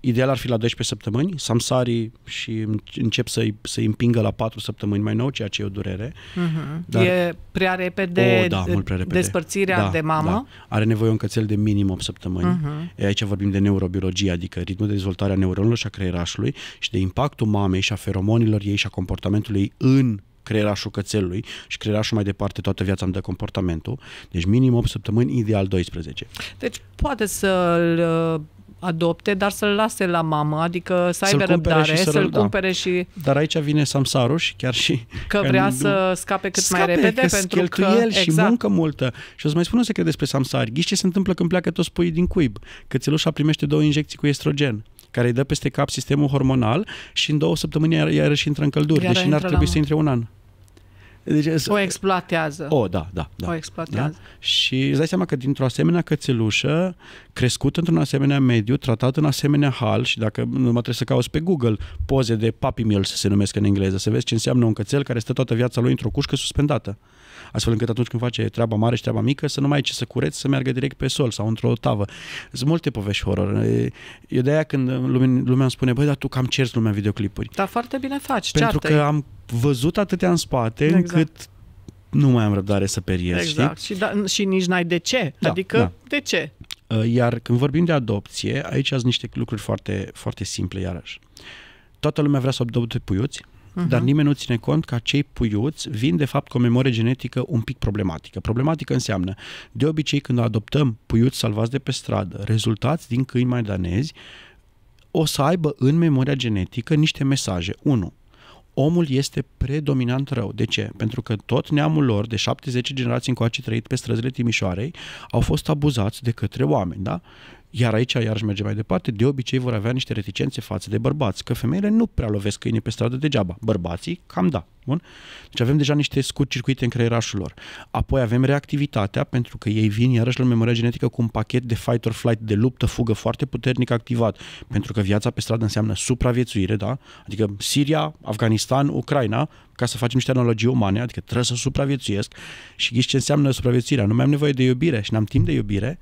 ideal ar fi la 12 săptămâni, Samsari și încep să-i, să-i împingă la 4 săptămâni mai nou, ceea ce e o durere. Uh-huh. Dar... E prea repede, o, da, mult prea repede despărțirea da, de mamă. Da. Are nevoie un cățel de minim 8 săptămâni. Uh-huh. Aici vorbim de neurobiologie, adică ritmul de dezvoltare a neuronilor și a creierașului și de impactul mamei și a feromonilor ei și a comportamentului ei în creierașul cățelului și creierașul mai departe toată viața îmi dă comportamentul. Deci minim 8 săptămâni, ideal 12. Deci poate să-l adopte, dar să-l lase la mamă, adică să aibă să răbdare, să-l, să-l cumpere și... Dar aici vine samsarul și chiar și... Că vrea să scape cât scape, mai repede că pentru că... el și exact. muncă multă. Și o să mai spun un secret despre samsari. Ghiși ce se întâmplă când pleacă toți puii din cuib? Cățelușa primește două injecții cu estrogen care îi dă peste cap sistemul hormonal și în două săptămâni iarăși intră în căldură, deși n-ar trebui să intre un an. Deci, o exploatează. O, da, da. da o exploatează. Da? Și îți dai seama că dintr-o asemenea cățelușă, crescut într-un asemenea mediu, tratat în asemenea hal și dacă nu mă trebuie să cauți pe Google poze de puppy să se numesc în engleză, să vezi ce înseamnă un cățel care stă toată viața lui într-o cușcă suspendată astfel încât atunci când face treaba mare și treaba mică să nu mai ai ce să cureți, să meargă direct pe sol sau într-o tavă. Sunt multe povești horror. Eu de aia când lumea, lumea îmi spune, băi, dar tu cam ceri lumea videoclipuri. Dar foarte bine faci, Pentru că am văzut atâtea în spate exact. încât nu mai am răbdare să periez, Exact. Știi? Și, da, și nici n-ai de ce. Da, adică, da. de ce? Uh, iar când vorbim de adopție, aici sunt niște lucruri foarte, foarte simple, iarăși. Toată lumea vrea să adopte puiuți, uh-huh. dar nimeni nu ține cont că acei puiuți vin de fapt cu o memorie genetică un pic problematică. Problematică înseamnă, de obicei când adoptăm puiuți salvați de pe stradă, rezultați din câini mai danezi, o să aibă în memoria genetică niște mesaje. 1 omul este predominant rău. De ce? Pentru că tot neamul lor, de 70 generații încoace trăit pe străzile Timișoarei, au fost abuzați de către oameni, da? Iar aici iarăși merge mai departe, de obicei vor avea niște reticențe față de bărbați, că femeile nu prea lovesc câinii pe stradă degeaba. Bărbații, cam da. Bun? Deci avem deja niște scurt circuite în creierașul lor. Apoi avem reactivitatea, pentru că ei vin iarăși la memoria genetică cu un pachet de fight or flight, de luptă, fugă foarte puternic activat, pentru că viața pe stradă înseamnă supraviețuire, da? Adică Siria, Afganistan, Ucraina, ca să facem niște analogii umane, adică trebuie să supraviețuiesc și ghiți ce înseamnă supraviețuirea. Nu mai am nevoie de iubire și n-am timp de iubire,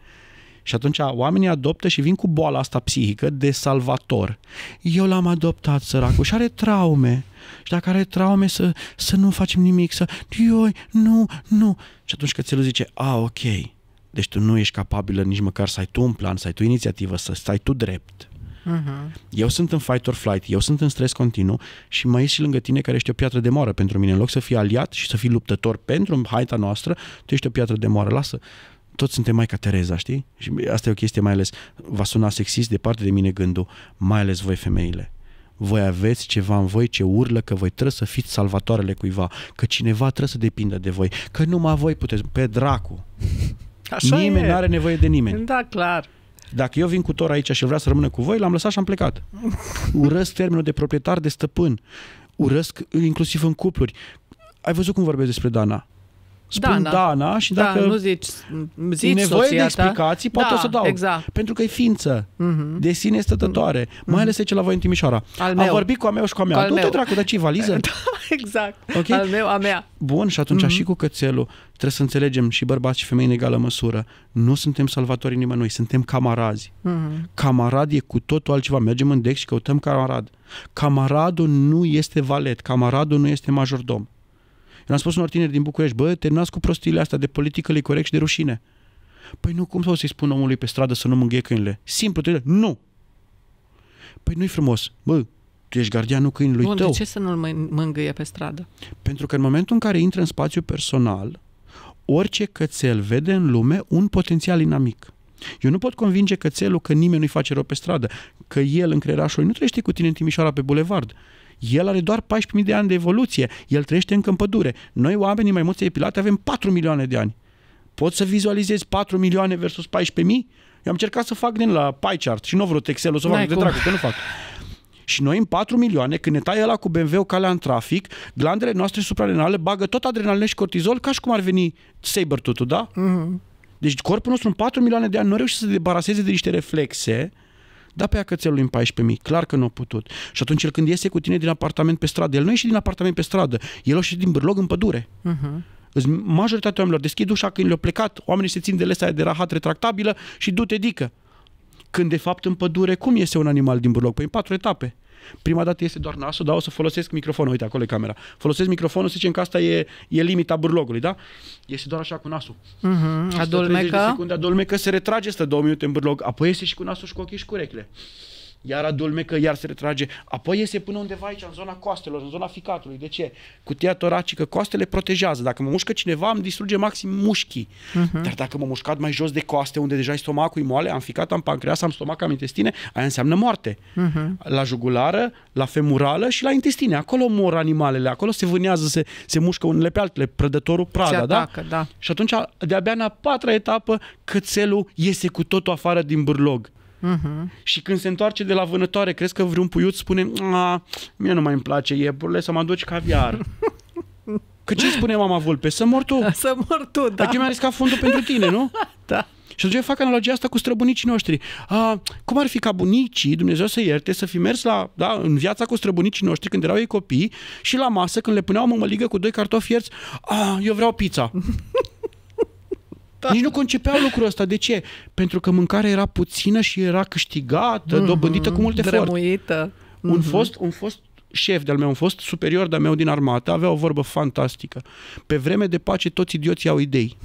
și atunci oamenii adoptă și vin cu boala asta psihică de salvator. Eu l-am adoptat, săracul, și are traume. Și dacă are traume, să, să nu facem nimic, să... Ioi, nu, nu. Și atunci cățelul zice, a, ok, deci tu nu ești capabilă nici măcar să ai tu un plan, să ai tu inițiativă, să stai tu drept. Uh-huh. Eu sunt în fight or flight, eu sunt în stres continuu și mai ești și lângă tine care ești o piatră de moară pentru mine. În loc să fii aliat și să fii luptător pentru haita noastră, tu ești o piatră de moară. Lasă, toți suntem mai ca Tereza, știi? Și asta e o chestie mai ales, va suna sexist de parte de mine gândul, mai ales voi femeile. Voi aveți ceva în voi ce urlă că voi trebuie să fiți salvatoarele cuiva, că cineva trebuie să depindă de voi, că numai voi puteți, pe dracu. Așa nimeni nu are nevoie de nimeni. Da, clar. Dacă eu vin cu Tor aici și vreau să rămână cu voi, l-am lăsat și am plecat. Urăsc termenul de proprietar, de stăpân. Urăsc inclusiv în cupluri. Ai văzut cum vorbesc despre Dana? spun Dana, da. Dana și da, dacă da, nu zici, zici e nevoie de explicații, ta. poate da, o să dau. Exact. Pentru că e ființă uh-huh. de sine stătătoare. uh-huh. Mai ales e ce la voi în Timișoara. Al meu. A vorbit cu a meu și cu a mea. Du-te, dracu, dar ce valiză? da, exact. Okay? Al meu, a mea. Bun, și atunci uh-huh. și cu cățelul trebuie să înțelegem și bărbați și femei în egală măsură. Nu suntem salvatori nimănui, suntem camarazi. Uh-huh. Camarad e cu totul altceva. Mergem în dex și căutăm camarad. Camaradul nu este valet, camaradul nu este majordom. Eu am spus unor tineri din București, bă, terminați cu prostiile astea de politică, le corect și de rușine. Păi nu, cum o să-i spun omului pe stradă să nu mânghe câinile? Simplu, trebuie, nu! Păi nu-i frumos. Bă, tu ești gardianul câinilui Bun, tău. de ce să nu-l mângâie pe stradă? Pentru că în momentul în care intră în spațiu personal, orice cățel vede în lume un potențial inamic. Eu nu pot convinge cățelul că nimeni nu-i face rău pe stradă, că el în creierașul nu trăiește cu tine în Timișoara pe bulevard. El are doar 14.000 de ani de evoluție. El trăiește încă în pădure. Noi, oamenii mai mulți epilate, avem 4 milioane de ani. Poți să vizualizezi 4 milioane versus 14.000? Eu am încercat să fac din la pie chart și nu vreau Excel, o să fac de dracu, că nu fac. Și noi în 4 milioane, când ne taie la cu BMW calea în trafic, glandele noastre suprarenale bagă tot adrenalină și cortizol ca și cum ar veni saber tutul, da? Uh-huh. Deci corpul nostru în 4 milioane de ani nu reușește să se debaraseze de niște reflexe uh, da pe aia cățelul în 14.000, clar că nu a putut. Și atunci el când iese cu tine din apartament pe stradă, el nu ieși din apartament pe stradă, el o și din bârlog în pădure. Uh-huh. Majoritatea oamenilor deschid ușa când le-au plecat, oamenii se țin de lesa de rahat retractabilă și du-te dică. Când de fapt în pădure, cum iese un animal din burloc? Păi în patru etape. Prima dată este doar nasul, dar o să folosesc microfonul. Uite, acolo e camera. Folosesc microfonul, să zicem că asta e, e limita burlogului, da? Este doar așa cu nasul. Uh-huh. Mm-hmm. Adolmecă. De adolmecă se retrage, stă două minute în burlog, apoi este și cu nasul și cu ochii și cu urechile iar adulmecă, iar se retrage, apoi iese până undeva aici, în zona coastelor, în zona ficatului. De ce? Cutia toracică, coastele protejează. Dacă mă mușcă cineva, îmi distruge maxim mușchii. Uh-huh. Dar dacă mă mușcat mai jos de coaste, unde deja stomacul e moale, am ficat, am pancreas, am stomac, am intestine, aia înseamnă moarte. Uh-huh. La jugulară, la femurală și la intestine. Acolo mor animalele, acolo se vânează, se, se mușcă unele pe altele, prădătorul, prada, da? atacă, da? da? Și atunci, de-abia în a patra etapă, cățelul iese cu totul afară din burlog. Uh-huh. Și când se întoarce de la vânătoare, crezi că vreun puiut spune, mie nu mai îmi place iepurile, să mă aduci caviar. Că ce spune mama vulpe? Să mor tu. Să mor tu, da. Adică mi-a riscat fundul pentru tine, nu? da. Și atunci fac analogia asta cu străbunicii noștri. A, cum ar fi ca bunicii, Dumnezeu să ierte, să fi mers la, da, în viața cu străbunicii noștri când erau ei copii și la masă când le puneau mămăligă cu doi cartofi fierți, a, eu vreau pizza. da. Nici nu concepeau lucrul ăsta. De ce? Pentru că mâncarea era puțină și era câștigată, mm-hmm. dobândită cu multe Drămuită. Mm-hmm. Un mhm. fost, un fost șef de-al meu, un fost superior de-al meu din armată, avea o vorbă fantastică. Pe vreme de pace, toți idioții au idei.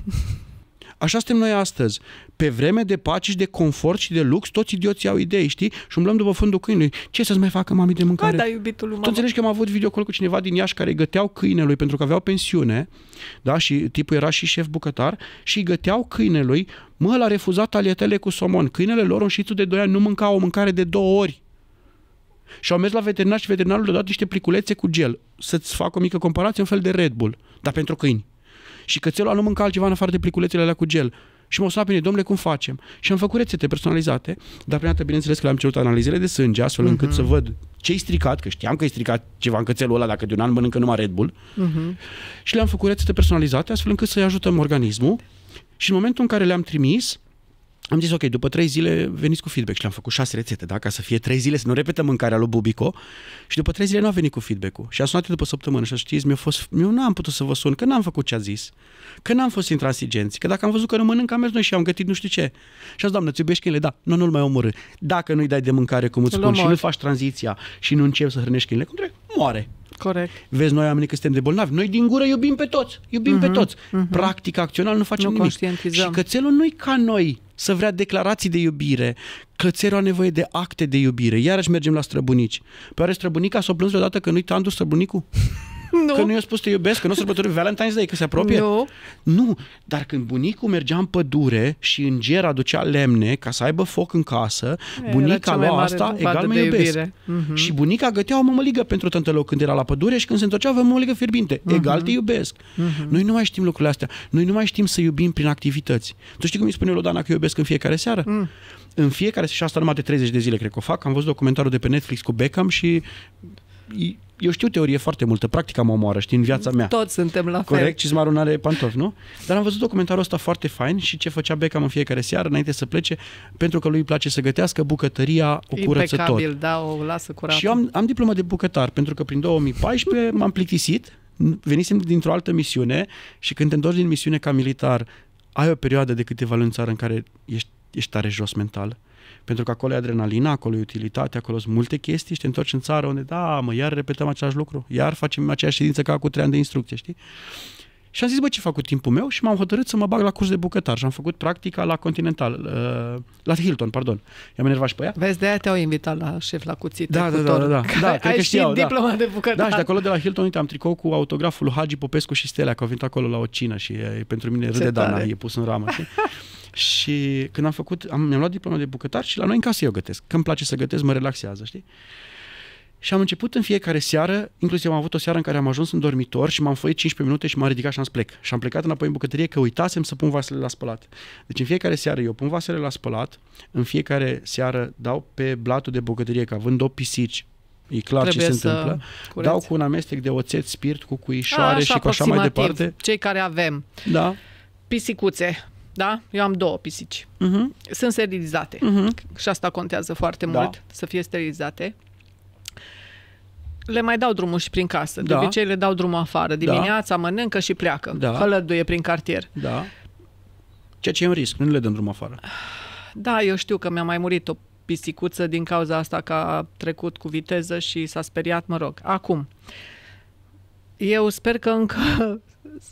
Așa suntem noi astăzi. Pe vreme de pace și de confort și de lux, toți idioții au idei, știi? Și umblăm după fundul câinului. Ce să-ți mai facă mami de mâncare? Da, da, iubitul meu. Tu înțelegi că am avut videocol cu cineva din Iași care găteau câinelui pentru că aveau pensiune, da? Și tipul era și șef bucătar și găteau câinelui. Mă, l-a refuzat alietele cu somon. Câinele lor, un șițu de 2 ani, nu mânca o mâncare de două ori. Și au mers la veterinar și veterinarul le-a dat niște pliculețe cu gel. Să-ți fac o mică comparație, un fel de Red Bull, dar pentru câini. Și cățelul a nu mânca altceva în afară de pliculețele alea cu gel. Și m-au sunat pe mine, domnule, cum facem? Și am făcut rețete personalizate, dar prima dată, bineînțeles că le-am cerut analizele de sânge, astfel uh-huh. încât să văd ce e stricat, că știam că e stricat ceva în cățelul ăla dacă de un an mănâncă numai Red Bull. Uh-huh. Și le-am făcut rețete personalizate, astfel încât să-i ajutăm organismul. Și în momentul în care le-am trimis, am zis, ok, după trei zile veniți cu feedback și le-am făcut șase rețete, da? Ca să fie trei zile, să nu repetăm mâncarea lui Bubico. Și după trei zile nu a venit cu feedback-ul. Și a sunat după săptămână și a știți, mi-a fost, eu n-am putut să vă sun, că n-am făcut ce a zis, că n-am fost intransigenți, că dacă am văzut că nu mănânc, am mers noi și am gătit nu știu ce. Și a zis, doamnă, ți iubești câinele? Da, nu, nu-l mai omorâ. Dacă nu-i dai de mâncare, cum îți spun, și nu faci tranziția și nu începi să hrănești câinele, cum trebuie, moare. Corect. Vezi noi oamenii că suntem de bolnavi. Noi din gură iubim pe toți. Iubim uh-huh, pe mhm, toți. Uh-huh. Practic, acțional, nu facem nu nimic. Și cățelul nu-i ca noi să vrea declarații de iubire. Cățelul are nevoie de acte de iubire. Iarăși mergem la străbunici. Pe păi oare străbunica s-a s-o plâns vreodată că nu-i tandu străbunicul? Nu. Că nu i-a spus te iubesc, că nu sărbătorim Valentine's Day, că se apropie. Nu. Nu, dar când bunicul mergea în pădure și în ger aducea lemne ca să aibă foc în casă, e, bunica lua asta egal mă iubesc. Uh-huh. Și bunica gătea o mămăligă pentru tântălău când era la pădure și când se întorcea avea mămăligă fierbinte. Uh-huh. Egal te iubesc. Uh-huh. Noi nu mai știm lucrurile astea. Noi nu mai știm să iubim prin activități. Tu știi cum îmi spune Lodana că iubesc în fiecare seară? Uh-huh. În fiecare, și asta numai de 30 de zile cred că o fac, am văzut documentarul de pe Netflix cu Beckham și eu știu teorie foarte multă, practica mă omoară, știi, în viața mea. Toți suntem la Corect? fel. Corect, și are pantofi, nu? Dar am văzut documentarul ăsta foarte fain și ce făcea Beckham în fiecare seară înainte să plece, pentru că lui îi place să gătească, bucătăria o curăță Impecabil, tot. da, o lasă curată. Și eu am, am diplomă de bucătar, pentru că prin 2014 m-am plictisit, venisem dintr-o altă misiune și când te întorci din misiune ca militar, ai o perioadă de câteva luni în țară în care ești, ești tare jos mental pentru că acolo e adrenalina, acolo e utilitate, acolo sunt multe chestii și te întorci în țară unde, da, mă, iar repetăm același lucru, iar facem aceeași ședință ca cu trei ani de instrucție, știi? Și am zis, bă, ce fac cu timpul meu? Și m-am hotărât să mă bag la curs de bucătar și am făcut practica la Continental, la Hilton, pardon. I-am enervat și pe ea. Vezi, de-aia te-au invitat la șef la cuțit. Da, da, da, da, da. da cred ai că știau, da. diploma de bucătar. Da, și de acolo de la Hilton, uite, am tricou cu autograful lui Hagi Popescu și Stelea, că au venit acolo la o cină și e, pentru mine râde Dana, e pus în ramă. Știi? Și când am făcut, am, mi-am luat diploma de bucătar și la noi în casă eu gătesc. când îmi place să gătesc, mă relaxează, știi? Și am început în fiecare seară, inclusiv am avut o seară în care am ajuns în dormitor și m-am făit 15 minute și m-am ridicat și am plec. Și am plecat înapoi în bucătărie că uitasem să pun vasele la spălat. Deci în fiecare seară eu pun vasele la spălat, în fiecare seară dau pe blatul de bucătărie, că având două pisici, e clar Trebuie ce se întâmplă. Curăț. Dau cu un amestec de oțet, spirit, cu cuișoare A, așa, și cu așa mai departe. Cei care avem. Da. Pisicuțe da? Eu am două pisici. Uh-huh. Sunt sterilizate uh-huh. și asta contează foarte da. mult, să fie sterilizate. Le mai dau drumul și prin casă. Da. De obicei le dau drumul afară. Da. Dimineața da. mănâncă și pleacă. Da. Hălăduie prin cartier. Da. Ceea ce e un risc, nu le dăm drumul afară. Da, eu știu că mi-a mai murit o pisicuță din cauza asta că a trecut cu viteză și s-a speriat, mă rog. Acum, eu sper că încă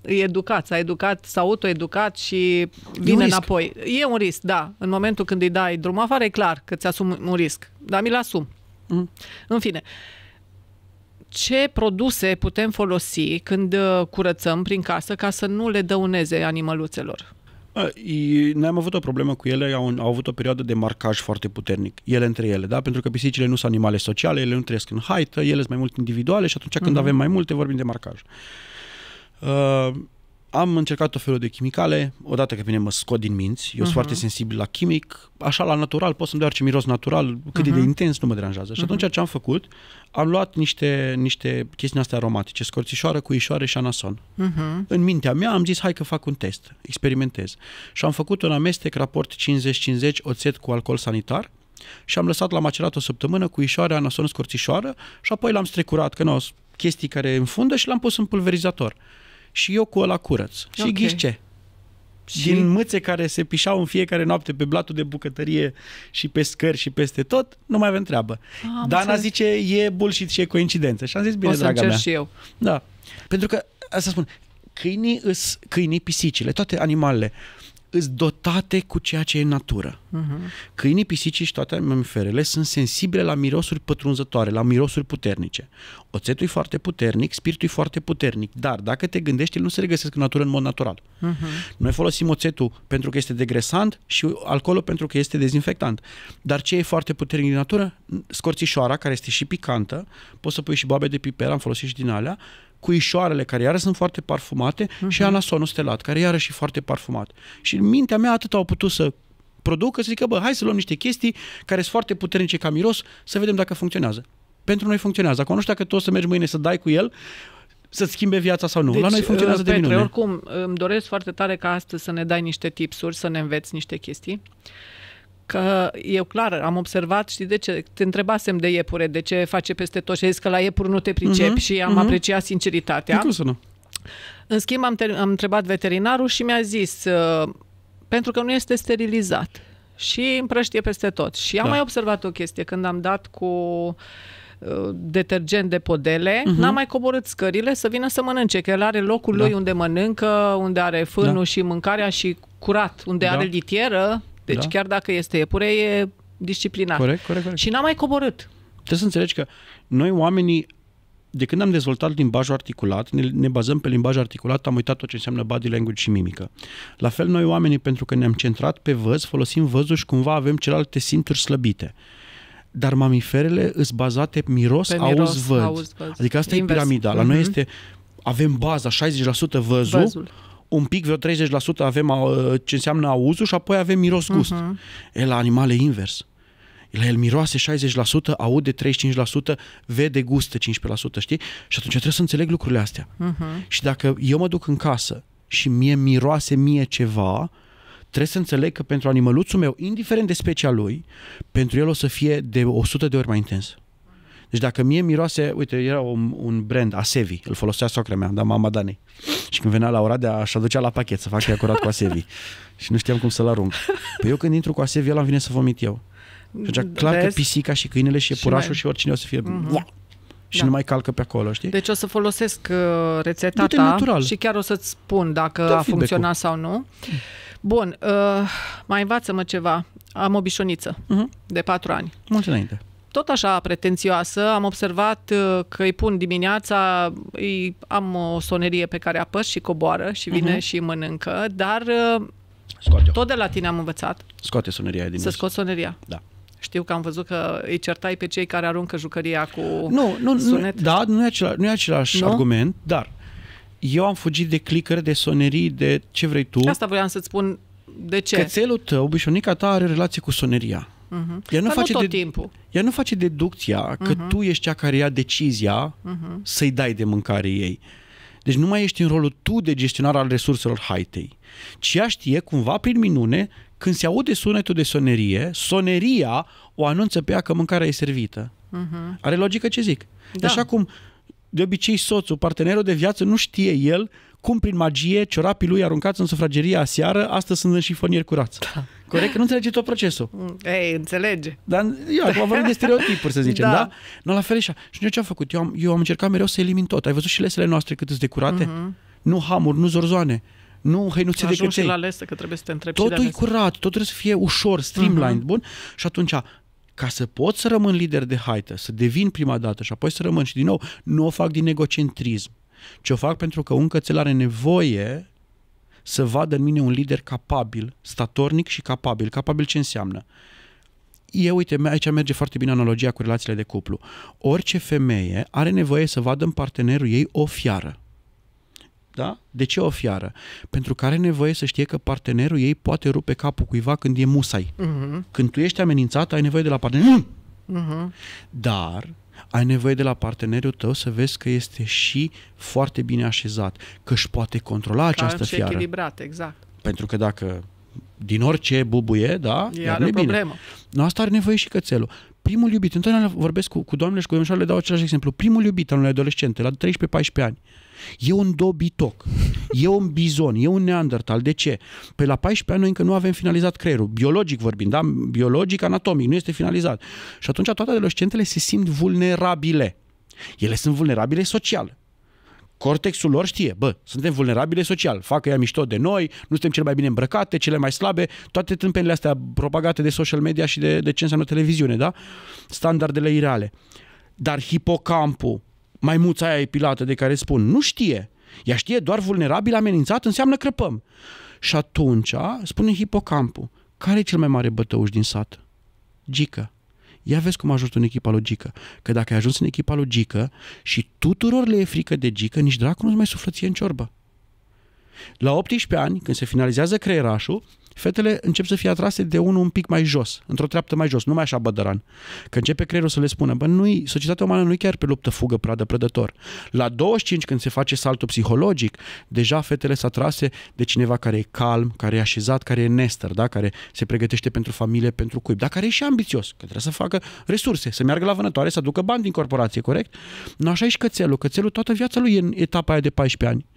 educat, s-a educat, s-a autoeducat și vine e înapoi. E un risc, da. În momentul când îi dai drumul afară, e clar că ți-asumi un risc. Dar mi-l asum. Mm. În fine, ce produse putem folosi când uh, curățăm prin casă ca să nu le dăuneze animăluțelor? Noi am avut o problemă cu ele, au, au avut o perioadă de marcaj foarte puternic, ele între ele, da? Pentru că pisicile nu sunt animale sociale, ele nu trăiesc în haită, ele sunt mai mult individuale și atunci când uh-huh. avem mai multe vorbim de marcaj. Uh, Uh, am încercat o felul de chimicale, odată că vine mă scot din minți, eu uh-huh. sunt mhm. foarte sensibil la chimic, așa la natural, pot să-mi dea orice miros natural, cât uh-huh. de mhm. intens nu mă deranjează. Uh-huh. Și mhm. atunci ce am făcut, am luat niște, niște chestii astea aromatice, scorțișoară, cuișoare și anason. Uh-huh. În mintea mea am zis, hai că fac un test, experimentez. Și am făcut un amestec raport 50-50 oțet cu alcool sanitar, și am lăsat la macerat o săptămână cu ișoare, anason, scorțișoară și apoi l-am strecurat, că nu, chestii care înfundă și l-am pus în pulverizator și eu cu ăla curăț. Și okay. ghiși ce? Și... Din mâțe care se pișau în fiecare noapte pe blatul de bucătărie și pe scări și peste tot, nu mai avem treabă. Ah, Dana înțeles. zice, e bullshit și e coincidență. Și am zis, bine, o să draga mea. și eu. Da. Pentru că, asta spun, câinii, câinii, pisicile, toate animalele, îți dotate cu ceea ce e în natură. Uh-huh. Câinii, pisicii și toate mamiferele sunt sensibile la mirosuri pătrunzătoare, la mirosuri puternice. Oțetul e foarte puternic, spiritul e foarte puternic, dar dacă te gândești, el nu se regăsesc în natură în mod natural. Uh-huh. Noi folosim oțetul pentru că este degresant și alcoolul pentru că este dezinfectant. Dar ce e foarte puternic din natură? Scorțișoara, care este și picantă, poți să pui și boabe de piper, am folosit și din alea, cuișoarele, care iarăși sunt foarte parfumate, uh-huh. și anasonul stelat, care iarăși e foarte parfumat. Și în mintea mea atât au putut să producă, să zică, bă, hai să luăm niște chestii care sunt foarte puternice ca miros, să vedem dacă funcționează. Pentru noi funcționează. Acum nu știu dacă tu o să mergi mâine să dai cu el, să-ți schimbe viața sau nu. Deci, La noi funcționează uh, Petre, de minune. oricum, îmi doresc foarte tare ca astăzi să ne dai niște tipsuri, să ne înveți niște chestii. Că eu clar am observat, știi de ce? Te întrebasem de iepure, de ce face peste tot și că la iepuri nu te pricepi uh-huh, și am uh-huh. apreciat sinceritatea. Cum să nu? În schimb, am, ter- am întrebat veterinarul și mi-a zis, uh, pentru că nu este sterilizat și împrăștie peste tot. Și am da. mai observat o chestie, când am dat cu uh, detergent de podele, uh-huh. Mhm. n a mai coborât scările să vină să mănânce, că el are locul da. lui unde mănâncă, unde are fânul da. și mâncarea și curat, unde da. are litieră, deci da? chiar dacă este iepure, e disciplinat. Corect, corect, corect. Și n-a mai coborât. Trebuie să înțelegi că noi oamenii de când am dezvoltat limbajul articulat, ne, ne bazăm pe limbajul articulat, am uitat tot ce înseamnă body language și mimică. La fel, noi oamenii, pentru că ne-am centrat pe văz, folosim văzul și cumva avem celelalte simțuri slăbite. Dar mamiferele sunt bazate miros, pe miros auz, văd. auz, văz. Adică asta Invers. e piramida. La noi mm-hmm. este, avem baza, 60% văzul, văzul un pic, vreo 30% avem uh, ce înseamnă auzul și apoi avem miros-gust. Uh-huh. Mhm. E la animale invers. La el miroase 60%, aude 35%, vede, gustă 15%, știi? Și atunci trebuie să înțeleg lucrurile astea. Uh-huh. Și dacă eu mă duc în casă și mie miroase mie ceva, trebuie să înțeleg că pentru animăluțul meu, indiferent de specia lui, pentru el o să fie de 100 de ori mai intens. Deci dacă mie miroase, uite, era un, un brand, Asevi, îl folosea socra mea, da, mama Danei. Și când venea la Oradea, și aducea la pachet să facă curat cu Asevi. și nu știam cum să-l arunc. Păi eu când intru cu Asevi, el am vine să vomit eu. Și atunci, clar că pisica și câinele și iepurașul și, mai... și oricine o să fie... Mm-hmm. Și da. nu mai calcă pe acolo, știi? Deci o să folosesc uh, rețeta ta natural. și chiar o să-ți spun dacă a funcționat sau nu. Bun, uh, mai învață-mă ceva. Am o bișoniță uh-huh. Mhm. de patru ani. Mult înainte tot așa pretențioasă, am observat uh, că îi pun dimineața, îi, am o sonerie pe care apăs și coboară și vine uh-huh. și mănâncă, dar uh, Scoate-o. tot de la tine am învățat. Scoate soneria din Să scot soneria. Da. Știu că am văzut că îi certai pe cei care aruncă jucăria cu nu, nu, sunet. Nu, da, nu e același, nu e același nu? argument, dar eu am fugit de clicări, de sonerii, de ce vrei tu. Asta voiam să-ți spun de ce. Cățelul tău, bișonica ta, are relație cu soneria. Uh-huh. Ea, nu face nu tot de, timpul. ea nu face deducția că uh-huh. tu ești cea care ia decizia uh-huh. să-i dai de mâncare ei. Deci nu mai ești în rolul tu de gestionar al resurselor haitei, ci ea știe cumva prin minune când se aude sunetul de sonerie, soneria o anunță pe ea că mâncarea e servită. Uh-huh. Are logică ce zic. Da. Așa cum de obicei soțul, partenerul de viață, nu știe el cum prin magie ciorapii lui aruncați în sufrageria aseară, astăzi sunt în șifonier curați. Da. Corect că nu înțelege tot procesul. Mm, ei, înțelege. Dar eu acum vorbim de stereotipuri, să zicem, da? da? Nu, la fel așa. Și noi ce am făcut? Eu am, eu am încercat mereu să elimin tot. Ai văzut și lesele noastre cât sunt de curate? Uh-huh. Mhm. Nu hamuri, nu zorzoane nu hăinuțe de căței. și la lesă, că trebuie să te întrebi Totul e curat, tot trebuie să fie ușor, streamlined, uh-huh. bun? Și atunci, ca să pot să rămân lider de haită, să devin prima dată și apoi să rămân și din nou, nu o fac din egocentrism, ci o fac pentru că un cățel are nevoie să vadă în mine un lider capabil, statornic și capabil. Capabil ce înseamnă? E, uite, aici merge foarte bine analogia cu relațiile de cuplu. Orice femeie are nevoie să vadă în partenerul ei o fiară. Da? De ce o fiară? Pentru că are nevoie să știe că partenerul ei poate rupe capul cuiva când e musai. Uh-huh. Când tu ești amenințat, ai nevoie de la partener. Uh-huh. Dar ai nevoie de la partenerul tău să vezi că este și foarte bine așezat, că își poate controla Ca această fiară. echilibrat, exact. Pentru că dacă din orice bubuie, da, e are nu e bine. problemă. asta are nevoie și cățelul primul iubit, întotdeauna vorbesc cu, cu doamnele și cu domnișoarele, dau același exemplu, primul iubit al unui adolescente, la 13-14 ani, e un dobitoc, e un bizon, e un neandertal. De ce? Pe la 14 ani noi încă nu avem finalizat creierul, biologic vorbind, da? biologic, anatomic, nu este finalizat. Și atunci toate adolescentele se simt vulnerabile. Ele sunt vulnerabile social cortexul lor știe, bă, suntem vulnerabile social, facă ea mișto de noi, nu suntem cele mai bine îmbrăcate, cele mai slabe, toate tâmpenile astea propagate de social media și de, de ce înseamnă televiziune, da? Standardele ireale. Dar hipocampul, maimuța aia epilată de care spun, nu știe. Ea știe doar vulnerabil, amenințat, înseamnă crăpăm. Și atunci, spune hipocampul, care e cel mai mare bătăuș din sat? Gică. Ia vezi cum a ajuns în echipa logică. Că dacă ai ajuns în echipa logică și tuturor le e frică de gică, nici dracu nu-ți mai suflăție în ciorbă. La 18 ani, când se finalizează creierașul, fetele încep să fie atrase de unul un pic mai jos, într-o treaptă mai jos, nu mai așa bădăran. Că începe creierul să le spună, bă, nu societatea umană nu e chiar pe luptă, fugă, pradă, prădător. La 25, când se face saltul psihologic, deja fetele s-a trase de cineva care e calm, care e așezat, care e nester, da? care se pregătește pentru familie, pentru cuib, dar care e și ambițios, că trebuie să facă resurse, să meargă la vânătoare, să aducă bani din corporație, corect? Nu așa e și cățelul. Cățelul toată viața lui e în etapa aia de 14 ani.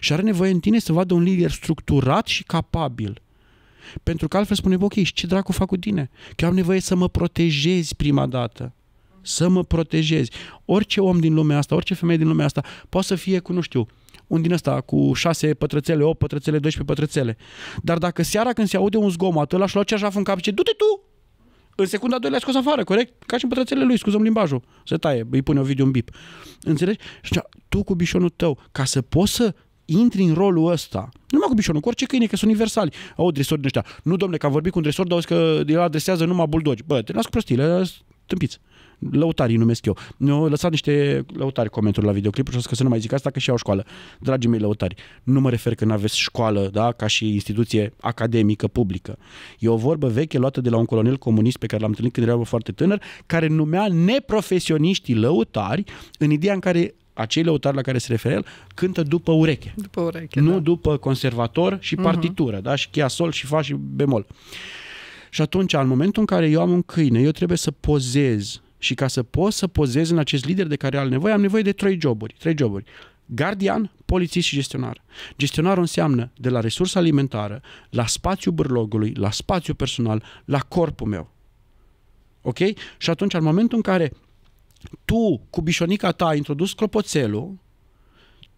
Și are nevoie în tine să vadă un lider structurat și capabil. Pentru că altfel spune, ok, și ce dracu fac cu tine? Că am nevoie să mă protejezi prima dată. Să mă protejezi. Orice om din lumea asta, orice femeie din lumea asta, poate să fie cu, nu știu, un din ăsta cu șase pătrățele, 8 pătrățele, 12 pătrățele. Dar dacă seara când se aude un zgomot, ăla și lua ceașaful în cap și zice, du-te tu! În secunda doua le-a scos afară, corect? Ca și în pătrățele lui, scuzăm limbajul. Se taie, îi pune o video un bip. Înțelegi? Și tu cu bișonul tău, ca să poți să intri în rolul ăsta. Numai cu bișonul, cu orice câine, că sunt universali. Au dresori din ăștia. Nu, domne, că am vorbit cu un dresor, dar că el adresează numai buldogi. Bă, te las cu prostiile, ă, tâmpiți. Lăutarii numesc eu. Nu, lăsat niște lăutari comentarii la videoclip și că să nu mai zic asta că și au școală. Dragii mei lăutari, nu mă refer că nu aveți școală, da, ca și instituție academică publică. E o vorbă veche luată de la un colonel comunist pe care l-am întâlnit când era foarte tânăr, care numea neprofesioniștii lăutari în ideea în care acei lăutari la care se referă el cântă după ureche. După ureche, Nu da. după conservator și uh-huh. da? Și chia sol și fa și bemol. Și atunci, în momentul în care eu am un câine, eu trebuie să pozez și ca să pot să pozez în acest lider de care am nevoie, am nevoie de trei joburi. Trei joburi. Gardian, polițist și gestionar. Gestionarul înseamnă de la resursa alimentară, la spațiu bârlogului, la spațiu personal, la corpul meu. Ok? Și atunci, în momentul în care tu, cu bișonica ta, ai introdus clopoțelul,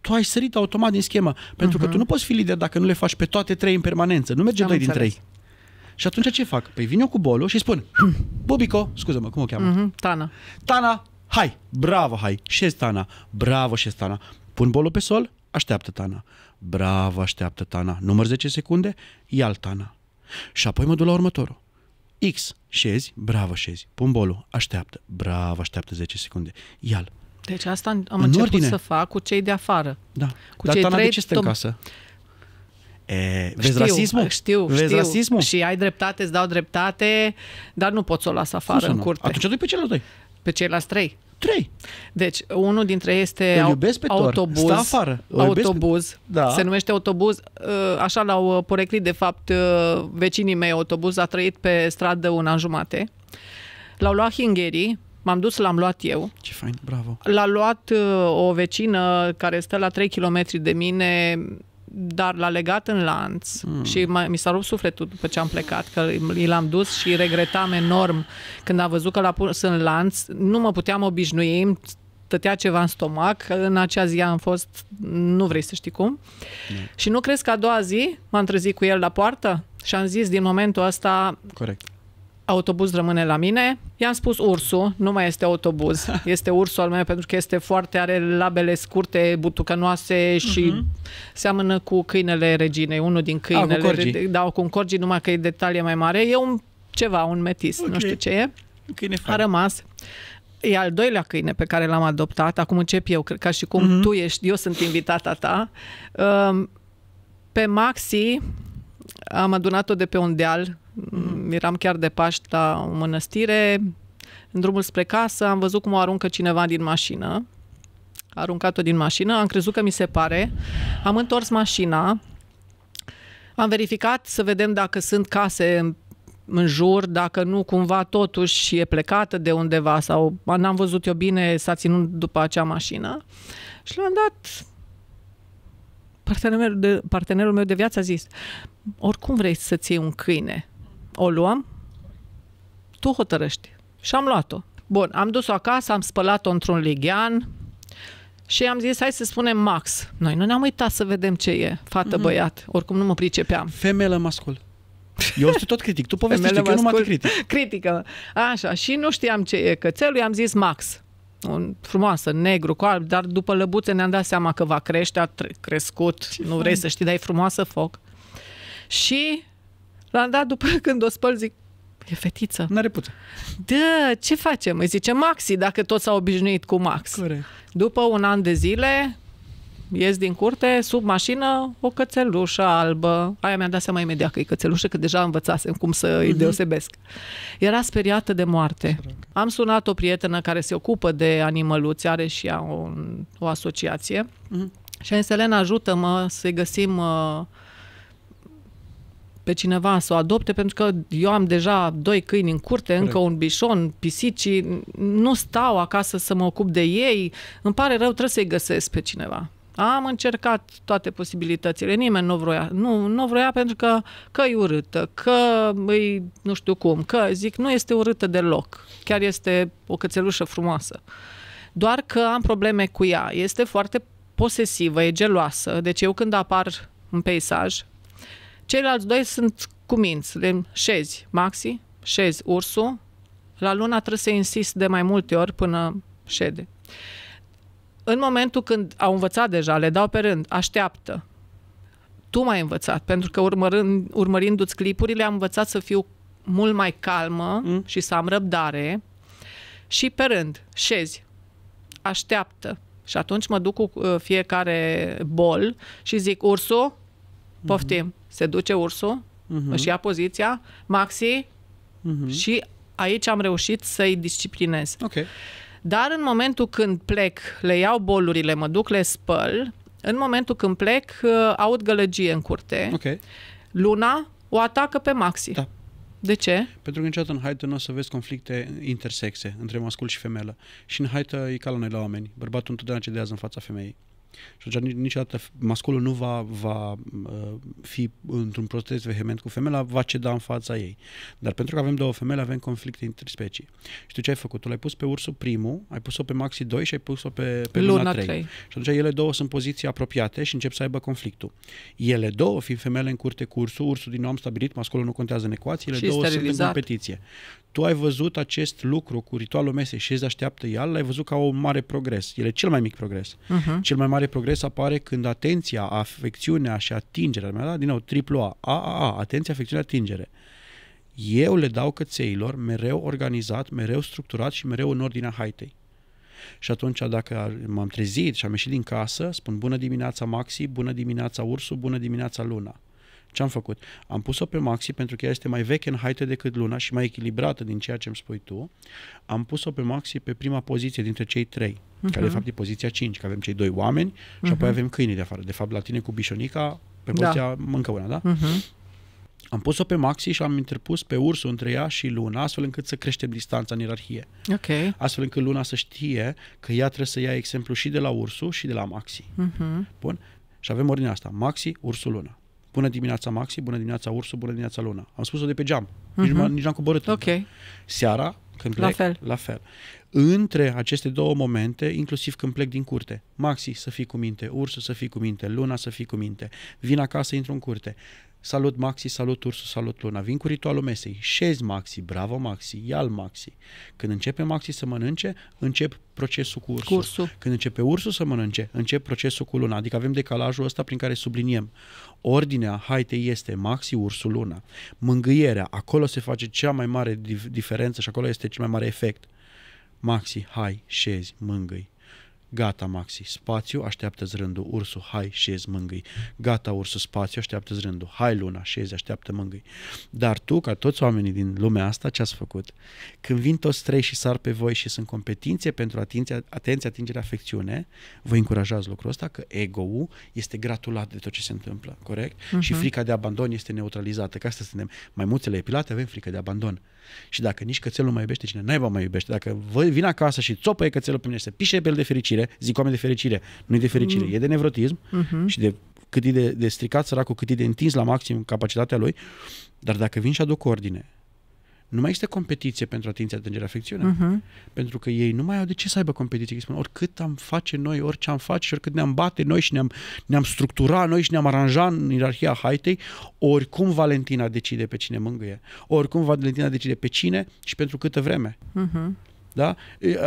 tu ai sărit automat din schemă. Pentru uh-huh. că mhm. tu nu poți fi lider dacă nu le faci pe toate trei în permanență. Nu merge Am doi înțeles. din trei. Și atunci ce fac? Păi vin eu cu bolul și spun, Bubico, scuză-mă, cum o cheamă? Uh-huh. Tana. Tana, hai, bravo, hai, șez Tana, bravo, șez Tana. Pun bolul pe sol, așteaptă Tana. Bravo, așteaptă Tana. Număr 10 secunde, ia Tana. Și apoi mă duc la următorul. X, șezi, bravo șezi, pun bolul, așteaptă, bravo, așteaptă 10 secunde, ia-l. Deci asta am în început ordine. să fac cu cei de afară. Da, cu dar cei Tana, de ce stă în casă? E, vezi știu, rasismul? Știu, vezi știu. rasismul? Și ai dreptate, îți dau dreptate, dar nu pot să o las afară în curte. Atunci du pe celălalt. doi. Pe ceilalți trei. Trei. Deci, unul dintre ei este Îl iubesc pe autobuz. Stă afară. autobuz. Pe... Da. Se numește autobuz. Uh, așa l-au uh, poreclit, de fapt, uh, vecinii mei. Autobuz a trăit pe stradă un an jumate. L-au luat hingherii, M-am dus, l-am luat eu. Ce fain, bravo. L-a luat o vecină care stă la 3 km de mine, dar l-a legat în lanț mm. și mi s-a rupt sufletul după ce am plecat, că l-am dus și regretam enorm când am văzut că l-a pus în lanț. Nu mă puteam obișnui, îmi tătea ceva în stomac, în acea zi am fost, nu vrei să știi cum. Mm. Și nu crezi că a doua zi m-am trezit cu el la poartă și am zis din momentul ăsta Corect autobuz rămâne la mine. I-am spus ursul, nu mai este autobuz, este ursul al meu pentru că este foarte, are labele scurte, butucănoase și uh-huh. seamănă cu câinele reginei, unul din ah, câinele. A, cu da, cu un corgi, numai că e detalie mai mare. E un ceva, un metis, okay. nu știu ce e. Câine A rămas. E al doilea câine pe care l-am adoptat. Acum încep eu, cred, ca și cum uh-huh. tu ești, eu sunt invitata ta. Um, pe Maxi am adunat-o de pe un deal Mm-hmm. Eram chiar de Paști la o mănăstire, în drumul spre casă am văzut cum o aruncă cineva din mașină. A aruncat-o din mașină, am crezut că mi se pare. Am întors mașina, am verificat să vedem dacă sunt case în jur, dacă nu cumva totuși e plecată de undeva sau n-am văzut eu bine, s-a ținut după acea mașină. Și l-am dat partenerul, de, partenerul meu de viață a zis, oricum vrei să-ți iei un câine, o luăm? Tu hotărăști. Și am luat-o. Bun, am dus-o acasă, am spălat-o într-un lighean și am zis, hai să spunem Max. Noi nu ne-am uitat să vedem ce e, fată, mm-hmm. băiat. Oricum nu mă pricepeam. Femelă mascul. Eu sunt tot critic. Tu povestești că eu numai te critic. Critică. Așa. Și nu știam ce e cățelul. I-am zis Max. Un, frumoasă, negru, cu alb, dar după lăbuțe ne-am dat seama că va crește, a crescut, ce nu vrei să știi, dar e frumoasă foc. Și la un dat după când o spăl, zic, e fetiță. Nu are puță. Da, ce facem? Îi zice Maxi, dacă tot s a obișnuit cu Max. Corect. După un an de zile, ies din curte, sub mașină, o cățelușă albă. Aia mi a dat seama imediat că e cățelușă, că deja învățasem cum să îi mhm. deosebesc. Era speriată de moarte. Am sunat o prietenă care se ocupă de animăluți, are și ea o, o asociație. Mm-hmm. Și am zis, Elena, ajută-mă să găsim uh, pe cineva să o adopte, pentru că eu am deja doi câini în curte, Corect. încă un bișon, pisici, nu stau acasă să mă ocup de ei. Îmi pare rău, trebuie să-i găsesc pe cineva. Am încercat toate posibilitățile, nimeni nu vroia. Nu, nu vroia pentru că că e urâtă, că îi nu știu cum, că zic, nu este urâtă deloc. Chiar este o cățelușă frumoasă. Doar că am probleme cu ea. Este foarte posesivă, e geloasă. Deci eu când apar în peisaj, Ceilalți doi sunt cuminți, de șezi Maxi, șezi ursul. La luna trebuie să insist de mai multe ori până șede. În momentul când au învățat deja, le dau pe rând, așteaptă. Tu m-ai învățat, pentru că urmărind, urmărindu-ți clipurile am învățat să fiu mult mai calmă mm. și să am răbdare. Și pe rând, șezi, așteaptă. Și atunci mă duc cu uh, fiecare bol și zic, ursul, Mm-hmm. Poftim. mm-hmm. Se duce ursul, mm-hmm. își ia poziția, maxi mm-hmm. și aici am reușit să-i disciplinez. Okay. Dar în momentul când plec, le iau bolurile, mă duc, le spăl, în momentul când plec, uh, aud gălăgie în curte. Okay. Luna o atacă pe Maxi. Da. De ce? Pentru că niciodată în haită nu o să vezi conflicte intersexe între mascul și femelă. Și în haită e ca la noi la oameni. Bărbatul întotdeauna cedează în fața femeii. Și atunci niciodată masculul nu va, va uh, fi într-un protest vehement cu femeia, va ceda în fața ei. Dar pentru că avem două femei, avem conflicte între specii. Și tu ce ai făcut? Tu l-ai pus pe ursul primul, ai pus-o pe Maxi 2 și ai pus-o pe, pe Luna, Luna 3. 3. Și atunci ele două sunt poziții apropiate și încep să aibă conflictul. Ele două, fiind femele în curte cu ursul, ursul din nou am stabilit, masculul nu contează în ecuație, ele și două sterilizat. sunt în competiție. Tu ai văzut acest lucru cu ritualul mesei și îți așteaptă el? l-ai văzut ca un mare progres. El e cel mai mic progres. Uh-huh. Cel mai mare mare progres apare când atenția, afecțiunea și atingerea, da? din nou, triplu A, A, A, A, atenția, afecțiune, atingere. Eu le dau cățeilor mereu organizat, mereu structurat și mereu în ordinea haitei. Și atunci dacă m-am trezit și am ieșit din casă, spun bună dimineața Maxi, bună dimineața Ursu, bună dimineața Luna. Ce am făcut? Am pus-o pe maxi pentru că ea este mai veche în haită decât luna și mai echilibrată din ceea ce îmi spui tu. Am pus-o pe maxi pe prima poziție dintre cei trei, uh-huh. care de fapt e poziția 5, că avem cei doi oameni uh-huh. și apoi mhm. avem câinii de afară. De fapt, la tine cu bișonica, pe poziția da. mâncă una, da? Uh-huh. Am pus-o pe Maxi și am interpus pe ursul între ea și Luna, astfel încât să creștem distanța în ierarhie. Okay. Astfel încât Luna să știe că ea trebuie să ia exemplu și de la ursul și de la Maxi. Uh-huh. Bun? Și avem ordinea asta. Maxi, ursul, Luna. Bună dimineața, Maxi, bună dimineața, Ursu, bună dimineața, Luna. Am spus-o de pe geam, mhm. nici, uh-huh. nici n-am coborât. Ok. Seara, când plec, la fel. la fel. Între aceste două momente, inclusiv când plec din curte, Maxi să fii cu minte, Ursu să fii cu minte, Luna să fii cu minte, vin acasă, intru în curte. Salut Maxi, salut Ursu, salut Luna. Vin cu ritualul mesei. Șezi Maxi, bravo Maxi, ia Maxi. Când începe Maxi să mănânce, încep procesul cu ursul. ursul. Când începe ursul să mănânce, încep procesul cu luna. Adică avem decalajul ăsta prin care subliniem. Ordinea haitei este maxi ursul luna. Mângâierea, acolo se face cea mai mare diferență și acolo este cel mai mare efect. Maxi, hai, șezi, mângâi. Gata, Maxi, spațiu, așteaptă-ți rândul, ursul, hai, șezi, mângâi. Gata, ursul, spațiu, așteaptă-ți rândul, hai, luna, șezi, așteaptă, mângâi. Dar tu, ca toți oamenii din lumea asta, ce ați făcut? Când vin toți trei și sar pe voi și sunt competiție pentru atenția, atenție, atingere, afecțiune, vă încurajați lucrul ăsta că ego-ul este gratulat de tot ce se întâmplă, corect? Uh-huh. Și mhm. frica de abandon este neutralizată, Ca să suntem mai multele epilate avem frică de abandon. Uh, și dacă nici cățelul mai iubește, cine naiba mai iubește? Dacă vin acasă și țopăie cățelul pe mine se pișe pe el de fericire, zic oameni de fericire, nu de fericire, mm. e de nevrotism mm-hmm. și de cât e de, de stricat săracul, cât e de întins la maxim capacitatea lui, dar dacă vin și aduc ordine, nu mai este competiție pentru atenție, atingere, afecțiune. Uh-huh. Pentru că ei nu mai au de ce să aibă competiție. Ei spun, oricât am face noi, orice am face și oricât ne-am bate noi și ne-am, ne-am structura noi și ne-am aranjat în ierarhia haitei, oricum Valentina decide pe cine mângâie. Oricum Valentina decide pe cine și pentru câtă vreme. Uh-huh. Da?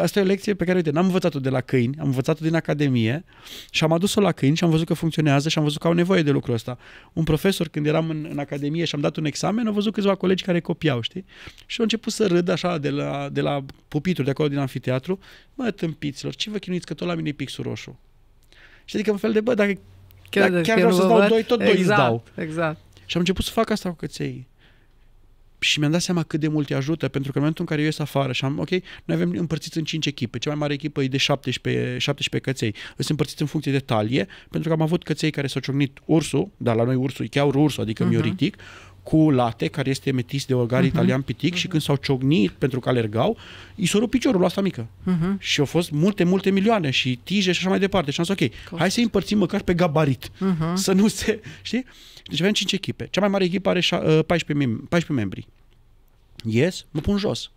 Asta e o lecție pe care, uite, n-am învățat-o de la câini, am învățat-o din academie și am adus-o la câini și am văzut că funcționează și am văzut că au nevoie de lucrul ăsta. Un profesor, când eram în, în academie și am dat un examen, au văzut câțiva colegi care copiau, știi? Și au început să râd așa de la, de la pupitru, de acolo din amfiteatru, mă, tâmpiților, ce vă chinuiți că tot la mine e pixul roșu? Și adică în fel de, bă, dacă chiar, dacă chiar vreau să dau doi, tot exact, doi îți exact, dau. Exact. Și am început să fac asta cu căței și mi-am dat seama cât de mult îi ajută, pentru că în momentul în care eu ies afară și am, ok, noi avem împărțit în 5 echipe, cea mai mare echipă e de 17, 17 căței, sunt împărțiți în funcție de talie, pentru că am avut căței care s-au ciocnit ursul, dar la noi ursul e chiar ursul, adică uh-huh. Mhm. mioritic, cu late, care este metis de organ uh-huh. Mhm. italian pitic uh-huh. și mhm. când s-au ciognit pentru că alergau, i s-a rupt piciorul asta mică. Uh-huh. Și au fost multe, multe milioane și tije și așa mai departe. Și am zis, ok, Cost. hai să-i împărțim măcar pe gabarit. Uh-huh. Să nu se... Știi? Deci avem 5 echipe. Cea mai mare echipă are 14, uh, mem- 14 membri. Ies, mă pun jos.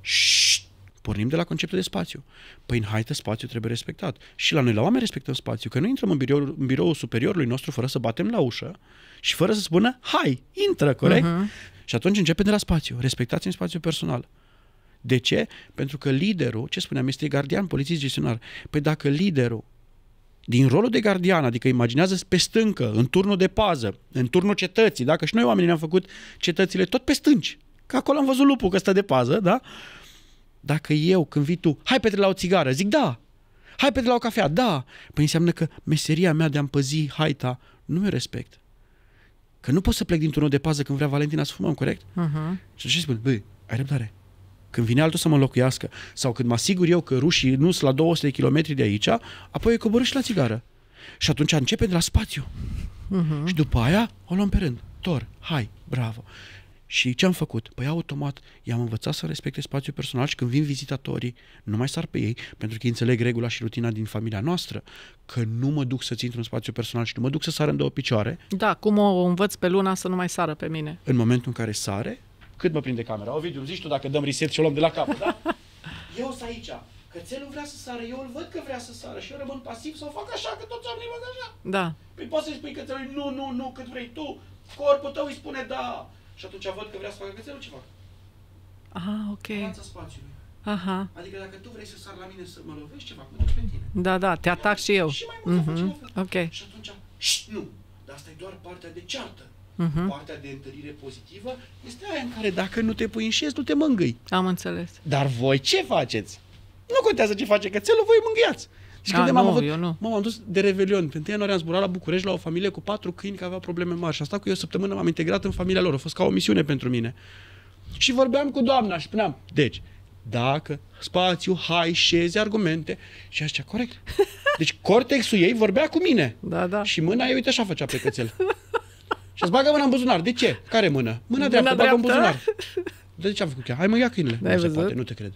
Șt! Pornim de la conceptul de spațiu. Păi în haită spațiu trebuie respectat. Și la noi, la oameni, respectăm spațiu. Că nu intrăm în biroul, în biroul superiorului nostru fără să batem la ușă și fără să spună, hai, intră, corect? Uh-huh. Și atunci începe de la spațiu. Respectați în spațiu personal. De ce? Pentru că liderul, ce spuneam, este gardian, polițist, gestionar. Păi dacă liderul din rolul de gardian, adică imaginează pe stâncă, în turnul de pază, în turnul cetății, dacă și noi oamenii ne-am făcut cetățile tot pe stânci, că acolo am văzut lupul că stă de pază, da? Uh, dacă eu, când vii tu, hai Petre la o țigară, zic da. Hai Petre la o cafea, da. Păi înseamnă că meseria mea de a păzi haita nu mi respect. Că nu pot să plec dintr un de pază când vrea Valentina să fumăm, corect? Uh-huh. Și așa spun, băi, ai răbdare. Când vine altul să mă locuiască sau când mă asigur eu că rușii nu sunt la 200 de kilometri de aici, apoi e coborâș și la țigară. Și atunci începem de la spațiu. Uh-huh. Și după aia o luăm pe rând. Tor, hai, bravo. Și ce am făcut? Păi automat i-am învățat să respecte spațiul personal și când vin vizitatorii, nu mai sar pe ei, pentru că înțeleg regula și rutina din familia noastră, că nu mă duc să-ți intru în spațiu personal și nu mă duc să sară în două picioare. Da, cum o învăț pe luna să nu mai sară pe mine? În momentul în care sare, cât mă prinde camera? o video, zici tu dacă dăm reset și o luăm de la cap, da? eu sunt aici, cățelul vrea să sară, eu îl văd că vrea să sară și eu rămân pasiv sau fac așa, că toți oamenii văd așa. Da. Păi poți să-i spui cățelului, nu, nu, nu, cât vrei tu, corpul tău îi spune da, și atunci văd că vrea să facă cățelul, ce fac? Aha, ok. Fața spațiului. Aha. Adică dacă tu vrei să sar la mine să mă lovești, ce fac? Mă duc pe tine. Da, da, te atac și eu. Și mai mult uh-huh. Ok. Și atunci, șt, nu. Dar asta e doar partea de ceartă. Uh-huh. Partea de întărire pozitivă este aia în care dacă nu te pui în șez, nu te mângâi. Am înțeles. Dar voi ce faceți? Nu contează ce face cățelul, voi mângâiați. Și da, când am avut, eu nu. Mă, am dus de Revelion. Pe 1 ianuarie am zburat la București la o familie cu patru câini care aveau probleme mari. Și asta cu eu o săptămână m-am integrat în familia lor. A fost ca o misiune pentru mine. Și vorbeam cu doamna și spuneam, deci, dacă, spațiu, hai, șezi, argumente. Și așa, corect. Deci cortexul ei vorbea cu mine. Da, da. Și mâna ei, uite așa făcea pe cățel. și îți bagă mâna în buzunar. De ce? Care mână? Mâna, mâna dreaptă, dreaptă? bagă în buzunar. De ce am făcut chiar? Hai mă, ia câinele. Nu se poate, nu te cred.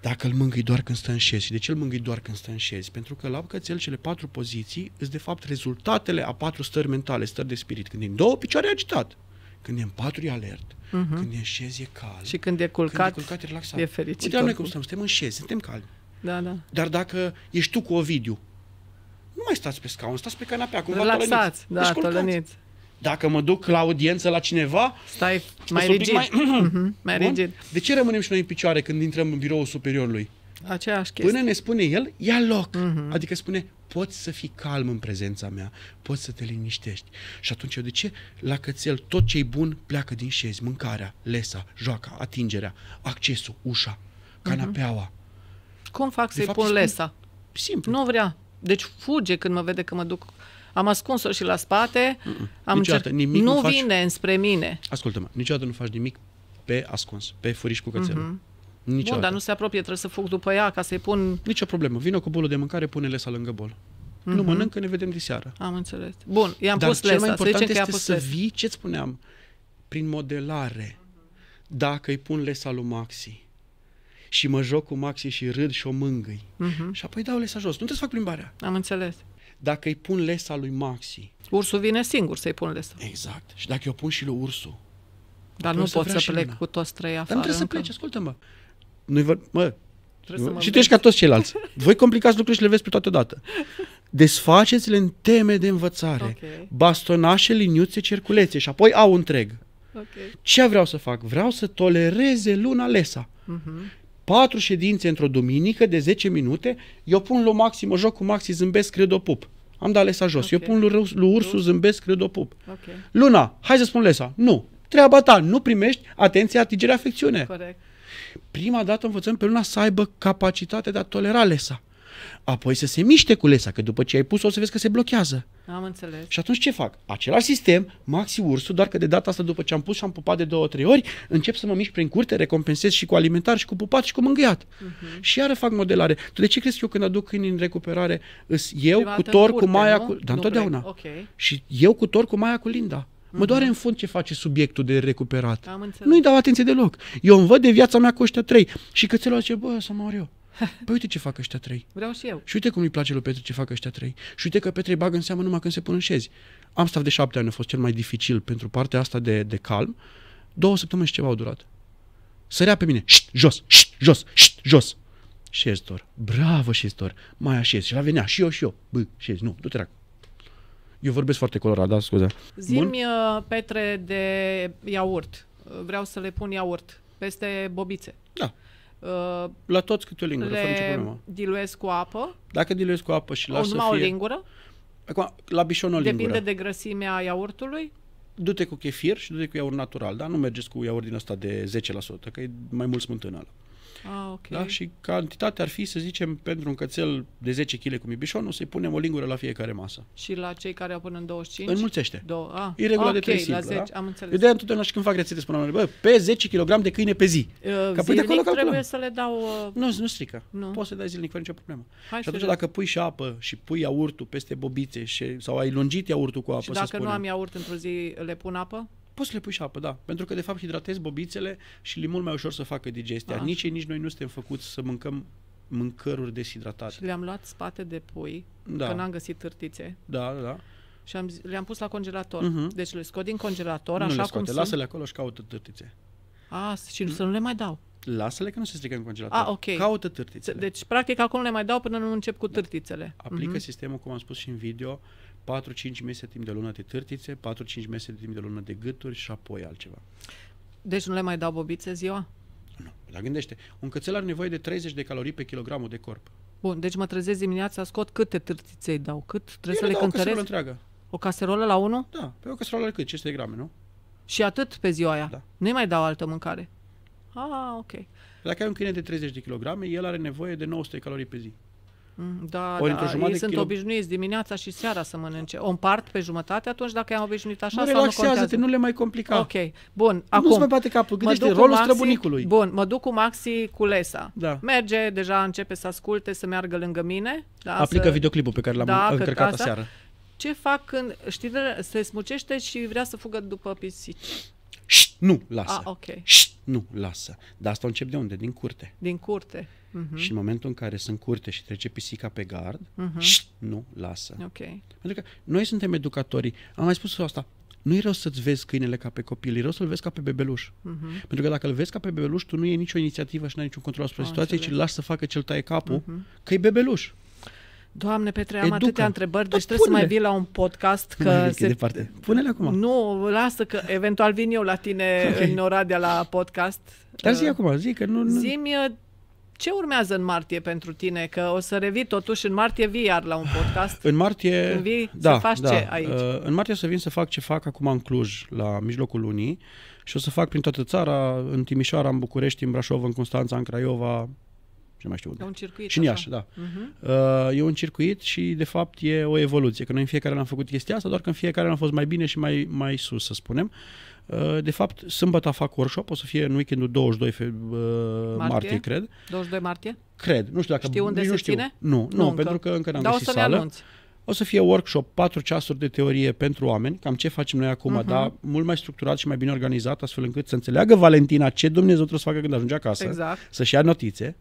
Dacă îl mângâi doar când stă în șez. Și de ce îl mângâi doar când stă în șez? Pentru că la cățel cele patru poziții sunt de fapt rezultatele a patru stări mentale, stări de spirit. Când e în două picioare e agitat, când e în patru e alert, uh-huh. când e în șez e cald, Și când e culcat, când e, culcat e relaxat. E fericit. Uite, noi cum stăm, suntem în șez, suntem cali. Da, da. Dar dacă ești tu cu Ovidiu, nu mai stați pe scaun, stați pe canapea, cumva Relaxați, tălăniți. da, tolăniți. Dacă mă duc la audiență la cineva... Stai mai rigid. Mai, mhm, mai rigid. De ce rămânem și noi în picioare când intrăm în biroul superiorului? Aceeași chestie. Până ne spune el, ia loc. Uh-huh. Adică spune, poți să fii calm în prezența mea, poți să te liniștești. Și atunci eu de ce? La cățel tot ce-i bun pleacă din șezi, mâncarea, lesa, joaca, atingerea, accesul, ușa, canapeaua. Mhm. Cum fac să-i fapt, pun lesa? Simplu. Nu vrea. Deci fuge când mă vede că mă duc am ascuns-o și la spate. Mm-mm. Am niciodată, încerc... nimic nu, nu faci... vine înspre mine. Ascultă-mă, niciodată nu faci nimic pe ascuns, pe furiș cu cățelul. Mm-hmm. Niciodată. Bun, dar nu se apropie, trebuie să fug după ea ca să-i pun... Nicio problemă. Vină cu bolul de mâncare, pune lesa lângă bol. Mm-hmm. Nu mănâncă, ne vedem de seară. Am înțeles. Bun, i-am dar pus lesa. Dar cel mai important să este pus să vii, ce spuneam, prin modelare. Dacă îi pun lesa lui Maxi și mă joc cu Maxi și râd și o mângâi mm-hmm. și apoi dau lesa jos. Nu trebuie să fac plimbarea. Am înțeles dacă îi pun lesa lui Maxi. Ursul vine singur să-i pun lesa. Exact. Și dacă eu pun și lui Ursul. Dar nu pot să, plec cu toți trei afară. Dar nu trebuie să pleci, ascultă-mă. Nu-i vă, mă, Trebuie să și tu ești ca toți ceilalți. Voi complicați lucrurile și le vezi pe toată dată. Desfaceți-le în teme de învățare. Okay. Bastonașe, liniuțe, cerculețe și apoi au întreg. Okay. Ce vreau să fac? Vreau să tolereze luna lesa. Uh-huh patru ședințe într-o duminică de 10 minute, eu pun lui Maxim, mă joc cu Maxi, zâmbesc, cred o pup. Am dat lesa jos. Okay. Eu pun lui, lui Ursu, zâmbesc, cred o pup. Okay. Luna, hai să spun lesa. Nu. Treaba ta, nu primești atenție, atingere, afecțiune. Corect. Prima dată învățăm pe Luna să aibă capacitatea de a tolera lesa apoi să se miște culesa, că după ce ai pus-o o să vezi că se blochează. Am înțeles. Și atunci ce fac? Același sistem, maxi ursul, doar că de data asta după ce am pus și am pupat de două, trei ori, încep să mă mișc prin curte, recompensez și cu alimentar și cu pupat și cu mângâiat. Uh-huh. Și iară fac modelare. Tu de ce crezi că eu când aduc câini în recuperare, îs eu cu tor, curte, cu maia, nu? cu... Dar întotdeauna. Okay. Și eu cu tor, cu maia, cu linda. Mă mhm. doare în fund ce face subiectul de recuperat. Nu-i dau atenție deloc. Eu îmi văd de viața mea cu ăștia trei. Și cățelul zice, bă, să mor eu. Păi uite ce fac ăștia trei. Vreau și eu. Și uite cum îi place lui Petre ce fac ăștia trei. Și uite că Petre bagă în seamă numai când se pun în șezi. Am stat de șapte ani, a fost cel mai dificil pentru partea asta de, de calm. Două săptămâni și ceva au durat. Sărea pe mine. Șt, jos, șt, jos, șt, jos. Șeztor. Bravo, șeztor. Mai așez. Și la venea și eu și eu. Bă, șezi. Nu, du-te Eu vorbesc foarte colorat, da, scuze. Zimi uh, Petre de iaurt. Vreau să le pun iaurt peste bobițe. Da. Uh, la toți câte o lingură, fără nicio problemă. diluezi cu apă? Dacă diluez cu apă și lasă să fie... o lingură? Acum, la bișon o lingură. Depinde de grăsimea iaurtului? Du-te cu chefir și du-te cu iaurt natural, da nu mergeți cu iaurt din ăsta de 10%, că e mai mult smântână. Ah, okay. da? Și cantitatea ar fi, să zicem, pentru un cățel de 10 kg cu mibișonul, să-i punem o lingură la fiecare masă. Și la cei care au până în 25? Înmulțește. Do- ah. E regula okay, de 3 simplă, la 10, da? am înțeles. Eu de întotdeauna și când fac rețete spun oamenilor, bă, pe 10 kg de câine pe zi. Uh, că zilnic acolo calculăm. trebuie să le dau... Uh... Nu, nu strică. Nu. Poți să dai zilnic fără nicio problemă. Hai și atunci dacă pui și apă și pui iaurtul peste bobițe și, sau ai lungit iaurtul cu apă, Și dacă să spunem, nu am iaurt într-o zi, le pun apă? Poți să le pui și apă, da. Pentru că, de fapt, hidratezi bobițele și le mult mai ușor să facă digestia. Așa. Nici ei, nici noi nu suntem făcuți să mâncăm mâncăruri deshidratate. Și le-am luat spate de pui, da. că n-am găsit târtițe. Da, da, Și am, le-am pus la congelator. Uh-huh. Deci le scot din congelator, nu așa le scoate, cum lasă-le acolo și caută târtițe. A, și nu, mm. să nu le mai dau. Lasă-le că nu se strică în congelator. A, ok. Caută târtițele. Deci, practic, nu le mai dau până nu încep cu târtițele. Da. Aplică uh-huh. sistemul, cum am spus și în video, 4-5 mese timp de lună de târtițe, 4-5 mese timp de lună de gâturi și apoi altceva. Deci nu le mai dau bobițe ziua? Nu. Dar gândește, un cățel are nevoie de 30 de calorii pe kilogramul de corp. Bun, deci mă trezesc dimineața, scot câte târtițe îi dau? Cât? Trebuie Eu să le dau cântăresc? O întreagă. O caserolă la 1? Da, pe o caserolă cât? 500 de grame, nu? Și atât pe ziua aia? Da. Nu-i mai dau altă mâncare? Ah, ok. Dacă ai un câine de 30 de kilograme, el are nevoie de 900 de calorii pe zi. Mm, da, Ori da, jumătate ei sunt kilo... obișnuiți dimineața și seara să mănânce. O împart pe jumătate atunci dacă i-am obișnuit așa nu sau nu contează? nu le mai complica. Ok, bun. Acum, nu mai bate capul, gândește rolul Maxi, străbunicului. Bun, mă duc cu Maxi cu Lesa. Da. Merge, deja începe să asculte, să meargă lângă mine. Da, Aplică să... videoclipul pe care l-am da, încărcat seară. Ce fac când, știi, se smucește și vrea să fugă după pisici? Șt, nu, lasă. A, ah, ok. Șt, nu, lasă. Dar asta încep de unde? Din curte. Din curte. Uh-huh. Și în momentul în care sunt curte și trece pisica pe gard, uh-huh. șt, nu, lasă. Okay. Pentru că noi suntem educatorii. Am mai spus asta. Nu e rău să-ți vezi câinele ca pe copil, e rău să-l vezi ca pe bebeluș. Uh-huh. Pentru că dacă îl vezi ca pe bebeluș, tu nu e nicio inițiativă și nu ai niciun control asupra situației, ci îl lași să facă cel taie capul, uh-huh. că e bebeluș. Doamne, Petre, am Educa. atâtea întrebări, da, trebuie pune să mai vii la un podcast. Că se... departe. Pune-le acum. Nu, lasă că eventual vin eu la tine okay. în Oradea la podcast. Dar zi uh, acum, zi că nu... nu... Zi-mi uh, ce urmează în martie pentru tine? Că o să revii totuși în martie, vii iar la un podcast. În martie, Când vii da, să faci da. ce aici? Uh, în martie o să vin să fac ce fac acum în Cluj, la mijlocul lunii și o să fac prin toată țara, în Timișoara, în București, în Brașov, în Constanța, în Craiova, ce mai știu unde. E un circuit. Și în Iași, da. Uh-huh. Uh, e un circuit și de fapt e o evoluție, că noi în fiecare an am făcut chestia asta, doar că în fiecare an am fost mai bine și mai, mai sus, să spunem. Uh, Uh, de fapt, sâmbătă fac workshop, o să fie în weekendul 22 fe- uh, martie, martie, cred. 22 martie? Cred. Nu știu dacă... știu unde se știu. ține? Nu, nu, nu încă. pentru că încă n-am Dar găsit o să sală. O să fie workshop, 4 ceasuri de teorie pentru oameni, cam ce facem noi acum, uh-huh. dar mult mai structurat și mai bine organizat, astfel încât să înțeleagă Valentina ce Dumnezeu trebuie să facă când ajunge acasă, exact. să-și ia notițe.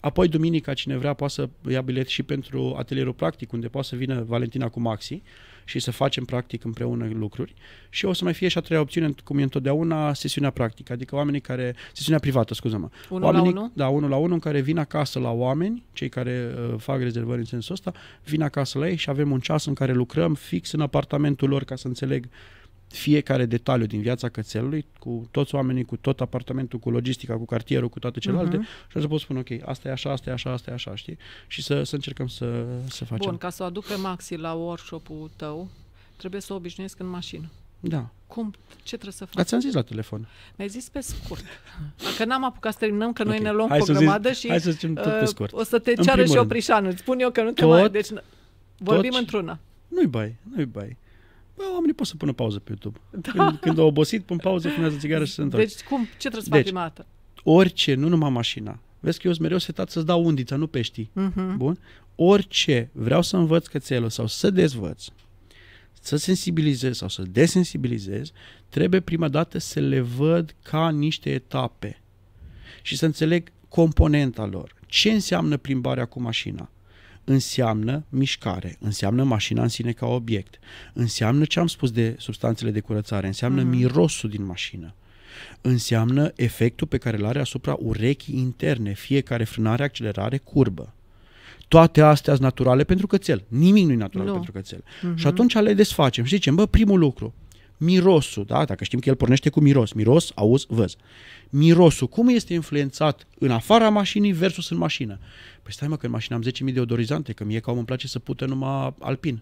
Apoi, duminica, cine vrea, poate să ia bilet și pentru atelierul practic, unde poate să vină Valentina cu Maxi și să facem practic împreună lucruri. Și o să mai fie și a treia opțiune, cum e întotdeauna, sesiunea practică, adică oamenii care, sesiunea privată, scuză-mă. Unul oamenii, la unul? Da, unul la unul în care vin acasă la oameni, cei care uh, fac rezervări în sensul ăsta, vin acasă la ei și avem un ceas în care lucrăm fix în apartamentul lor ca să înțeleg fiecare detaliu din viața cățelului, cu toți oamenii, cu tot apartamentul, cu logistica, cu cartierul, cu toate celelalte uh-huh. și să pot spune, ok, asta e așa, asta e așa, asta e așa, știi? Și să, să încercăm să, să facem. Bun, ca să o aduc pe Maxi la workshop-ul tău, trebuie să o obișnuiesc în mașină. Da. Cum? Ce trebuie să fac? Ați am zis la telefon. Mi-ai zis pe scurt. Că n-am apucat să terminăm, că okay. noi ne luăm hai pe o grămadă și hai să zicem tot pe uh, scurt. o să te ceară și rând. oprișanul. Îți spun eu că nu te tot, mai... Deci, vorbim tot... într-una. Nu-i bai, nu-i bai. Bă, oamenii pot să pună pauză pe YouTube. Da. Când, când au obosit, pun pauză, punează țigară și se întorc. Deci, cum, ce trebuie să deci, prima dată? Orice, nu numai mașina. Vezi că eu sunt mereu setat să-ți dau undița, nu pești. Uh-huh. Mhm. Bun? Orice vreau să învăț cățelul sau să dezvăț, să sensibilizez sau să desensibilizez, trebuie prima dată să le văd ca niște etape și să înțeleg componenta lor. Ce înseamnă plimbarea cu mașina? înseamnă mișcare, înseamnă mașina în sine ca obiect, înseamnă ce am spus de substanțele de curățare, înseamnă mm. mirosul din mașină, înseamnă efectul pe care îl are asupra urechii interne, fiecare frânare, accelerare, curbă. Toate astea sunt naturale pentru cățel. Nimic nu e natural nu. pentru cățel. Mm-hmm. Și mhm. atunci le desfacem și zicem, bă, primul lucru, mirosul, da? dacă știm că el pornește cu miros, miros, auz, văz. Mirosul, cum este influențat în afara mașinii versus în mașină? Păi stai mă că în mașină am 10.000 de odorizante, că mie ca om îmi place să pută numai alpin.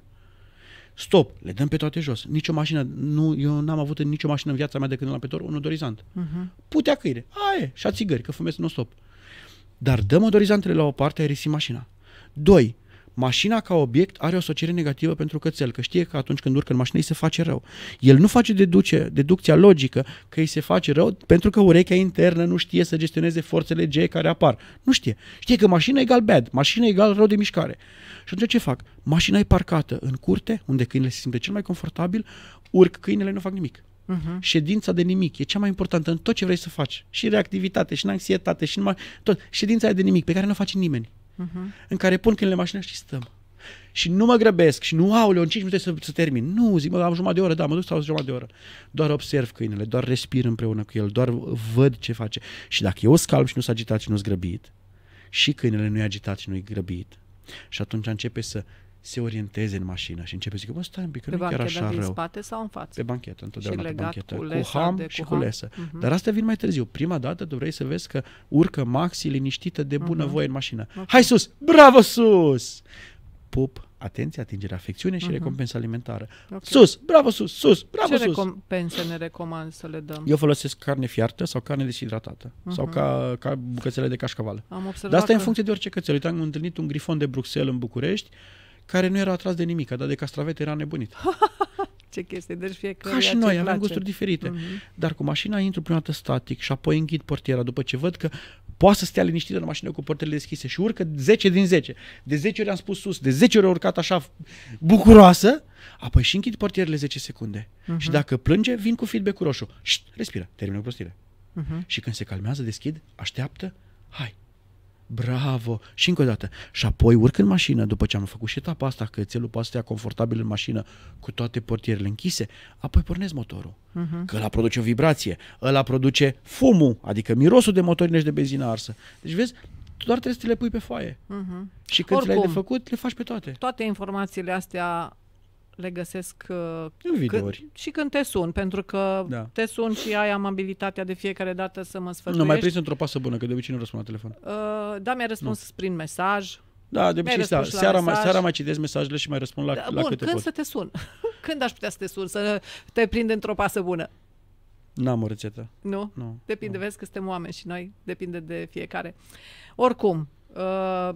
Stop, le dăm pe toate jos. Nicio mașină, nu, eu n-am avut în nicio mașină în viața mea de când pe petor un odorizant. Uh-huh. Putea câine, aia, și a țigări, că fumez nu stop Dar dăm odorizantele la o parte, aerisim mașina. Doi, Mașina ca obiect are o asociere negativă pentru cățel, că știe că atunci când urcă în mașină îi se face rău. El nu face deduce, deducția logică că îi se face rău pentru că urechea internă nu știe să gestioneze forțele G care apar. Nu știe. Știe că mașina egal bad, mașina egal rău de mișcare. Și atunci ce fac? Mașina e parcată în curte, unde câinele se simte cel mai confortabil, urc, câinele nu fac nimic. Uh-huh. Ședința de nimic e cea mai importantă în tot ce vrei să faci. Și reactivitate, și în anxietate, și în ma- tot. Ședința de nimic pe care nu o face nimeni uh-huh. în care pun câinele mașina mașină și stăm. Și nu mă grăbesc și nu, au în 5 minute să, să termin. Nu, zic, mă, am jumătate de oră, da, mă duc sau jumătate de oră. Doar observ câinele, doar respir împreună cu el, doar văd ce face. Și dacă eu scalp și nu s-a agitat și nu s grăbit, și câinele nu e agitat și nu e grăbit, și atunci începe să se orienteze în mașină și începe să zică, bă, stai un pic, că nu chiar așa rău. Pe spate sau în față? Pe banchetă, întotdeauna și pe banchetă. Cu, cu ham și cu lesă. Uh-huh. Dar asta vin mai târziu. Prima dată tu vrei să vezi că urcă maxi liniștită de bună uh-huh. voie în mașină. Okay. Hai sus! Bravo sus! Pup, atenție, atingere, afecțiune și uh-huh. recompensă alimentară. Okay. Sus, bravo sus, sus, bravo Ce sus. Ce recompense ne recomand să le dăm? Eu folosesc carne fiartă sau carne deshidratată uh-huh. sau ca, ca bucățele de cașcaval. Am observat Dar asta că... e în funcție de orice cățel. Uite, am întâlnit un grifon de Bruxelles în București care nu era atras de nimic, dar de castravete era nebunit. ce chestie, deci fiecare Ca și noi, avem gusturi diferite. Uh-huh. Dar cu mașina intru prima dată static și apoi închid portiera după ce văd că poate să stea liniștită în mașină cu portele deschise și urcă 10 din 10. De 10 ori am spus sus, de 10 ori a urcat așa bucuroasă, apoi și închid portierele 10 secunde. Uh-huh. Și dacă plânge, vin cu feedback-ul roșu. Șt, respiră, termină prostile. Uh-huh. Mhm. Și când se calmează, deschid, așteaptă, hai, bravo, și încă o dată. Și apoi urc în mașină, după ce am făcut și etapa asta, că țelul poate să stea confortabil în mașină cu toate portierele închise, apoi pornesc motorul. Uh-huh. Că ăla produce o vibrație, ăla produce fumul, adică mirosul de motorină și de benzină arsă. Deci vezi, tu doar trebuie să le pui pe foaie. Uh-huh. Și când Oricum, le-ai de făcut, le faci pe toate. Toate informațiile astea le găsesc în uh, videouri. Când, și când te sun, pentru că da. te sun și ai amabilitatea de fiecare dată să mă sfătuiești. Nu, mai prins într-o pasă bună, că de obicei nu răspund la telefon. Uh, da, mi-a răspuns nu. prin mesaj. Da, de obicei seara, seara, mai, seara mai citesc mesajele și mai răspund la, da, la bun, câte când pot. să te sun? când aș putea să te sun, să te prind într-o pasă bună? N-am o rețetă. Nu? nu depinde, nu. vezi că suntem oameni și noi, depinde de fiecare. Oricum, uh,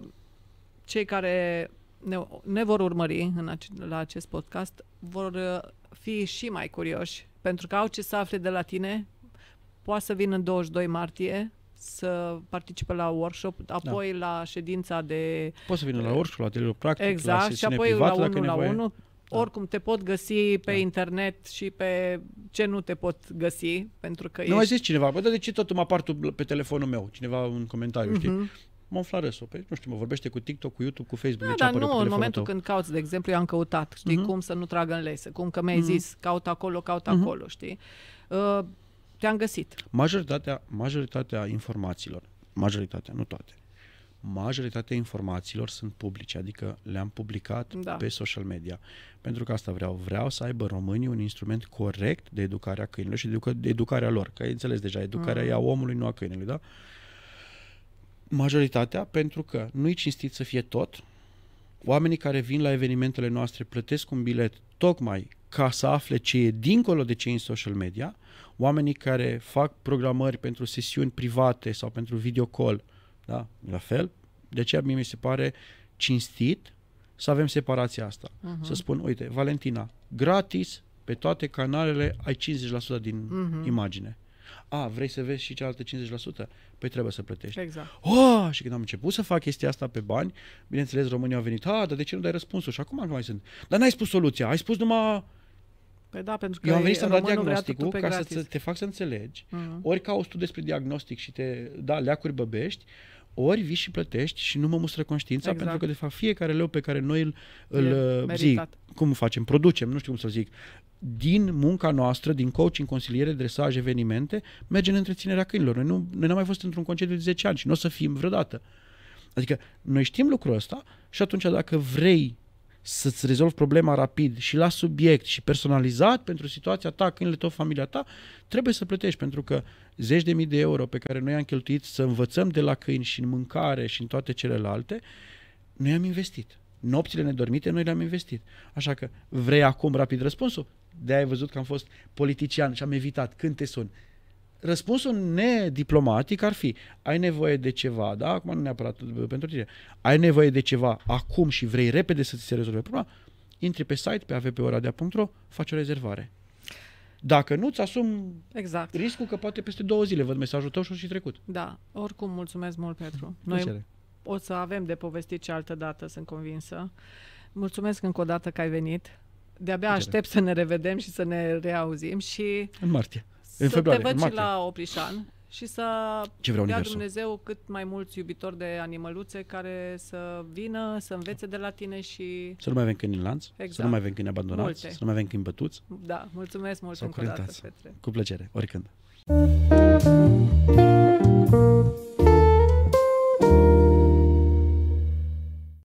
cei care ne, ne vor urmări în ac- la acest podcast vor uh, fi și mai curioși, pentru că au ce să afle de la tine. Poate să vină în 22 martie să participe la workshop, apoi da. la ședința de... Poți să vină la uh, workshop, la atelierul practic, exact, la și apoi privat, la 1 la 1. Da. Oricum, te pot găsi pe da. internet și pe ce nu te pot găsi, pentru că Nu ești... mai zis cineva, bă, dar de ce tot mă apar tu pe telefonul meu? Cineva un comentariu, uh-huh. știi? Mhm. Monflaresu. Păi, nu știu, mă vorbește cu TikTok, cu YouTube, cu Facebook. Da, dar nu, în momentul tău. când cauți, de exemplu, eu am căutat, știi, uh-huh. cum să nu tragă în lese, cum că mi-ai uh-huh. zis, caut acolo, caut uh-huh. acolo, știi? Uh, te-am găsit. Majoritatea, majoritatea informațiilor, majoritatea, nu toate, majoritatea informațiilor sunt publice, adică le-am publicat da. pe social media. Pentru că asta vreau. Vreau să aibă românii un instrument corect de educare a câinilor și de, educa- de educarea lor. Că ai înțeles deja, educarea mm. e a omului, nu a câinelui, da? Uh, Majoritatea, pentru că nu-i cinstit să fie tot. Oamenii care vin la evenimentele noastre plătesc un bilet tocmai ca să afle ce e dincolo de ce e în social media. Oamenii care fac programări pentru sesiuni private sau pentru videocall, da, la fel. De aceea mie mi se pare cinstit să avem separația asta. Uh-huh. Să spun, uite, Valentina, gratis, pe toate canalele ai 50% din uh-huh. imagine. A, vrei să vezi și cealaltă 50%? Păi trebuie să plătești. Exact. Oh, și când am început să fac chestia asta pe bani, bineînțeles românii au venit, a, dar de ce nu dai răspunsul? Și acum încă mai sunt. Dar n-ai spus soluția, ai spus numai Păi da, pentru că Eu am venit să-mi dau diagnosticul ca gratis. să te fac să înțelegi. Uh-huh. Ori ca o studiu despre diagnostic și te da leacuri băbești, ori vii și plătești și nu mă mustră conștiința, exact. pentru că, de fapt, fiecare leu pe care noi îl, îl uh, zic, cum facem, producem, nu știu cum să zic, din munca noastră, din coaching, consiliere, dresaj, evenimente, merge în întreținerea câinilor. Noi, nu, noi n-am mai fost într-un concediu de 10 ani și nu o să fim vreodată. Adică noi știm lucrul ăsta și atunci dacă vrei să-ți rezolvi problema rapid și la subiect și personalizat pentru situația ta, câinele tău, familia ta, trebuie să plătești pentru că zeci de mii de euro pe care noi am cheltuit să învățăm de la câini și în mâncare și în toate celelalte, noi am investit. Nopțile nedormite noi le-am investit. Așa că vrei acum rapid răspunsul? De-aia ai văzut că am fost politician și am evitat când te sun. Răspunsul nediplomatic ar fi, ai nevoie de ceva, da? Acum nu neapărat pentru tine. Ai nevoie de ceva acum și vrei repede să ți se rezolve problema, intri pe site, pe avporadea.ro, faci o rezervare. Dacă nu, ți asum exact. riscul că poate peste două zile văd mesajul tău și trecut. Da, oricum mulțumesc mult, Petru. Noi Plăcere. o să avem de povestit și altă dată, sunt convinsă. Mulțumesc încă o dată că ai venit. De-abia Plăcere. aștept să ne revedem și să ne reauzim și... În martie în să februarie, te văd și la Oprișan și să Ce vrea universul? Dumnezeu cât mai mulți iubitori de animăluțe care să vină, să învețe de la tine și... Să nu mai avem câini în lanț, exact. să nu exact. mai avem câini abandonați, Multe. să nu mai avem câini bătuți. Da, mulțumesc mult încă o dată, Petre. Cu plăcere, oricând. Thank you.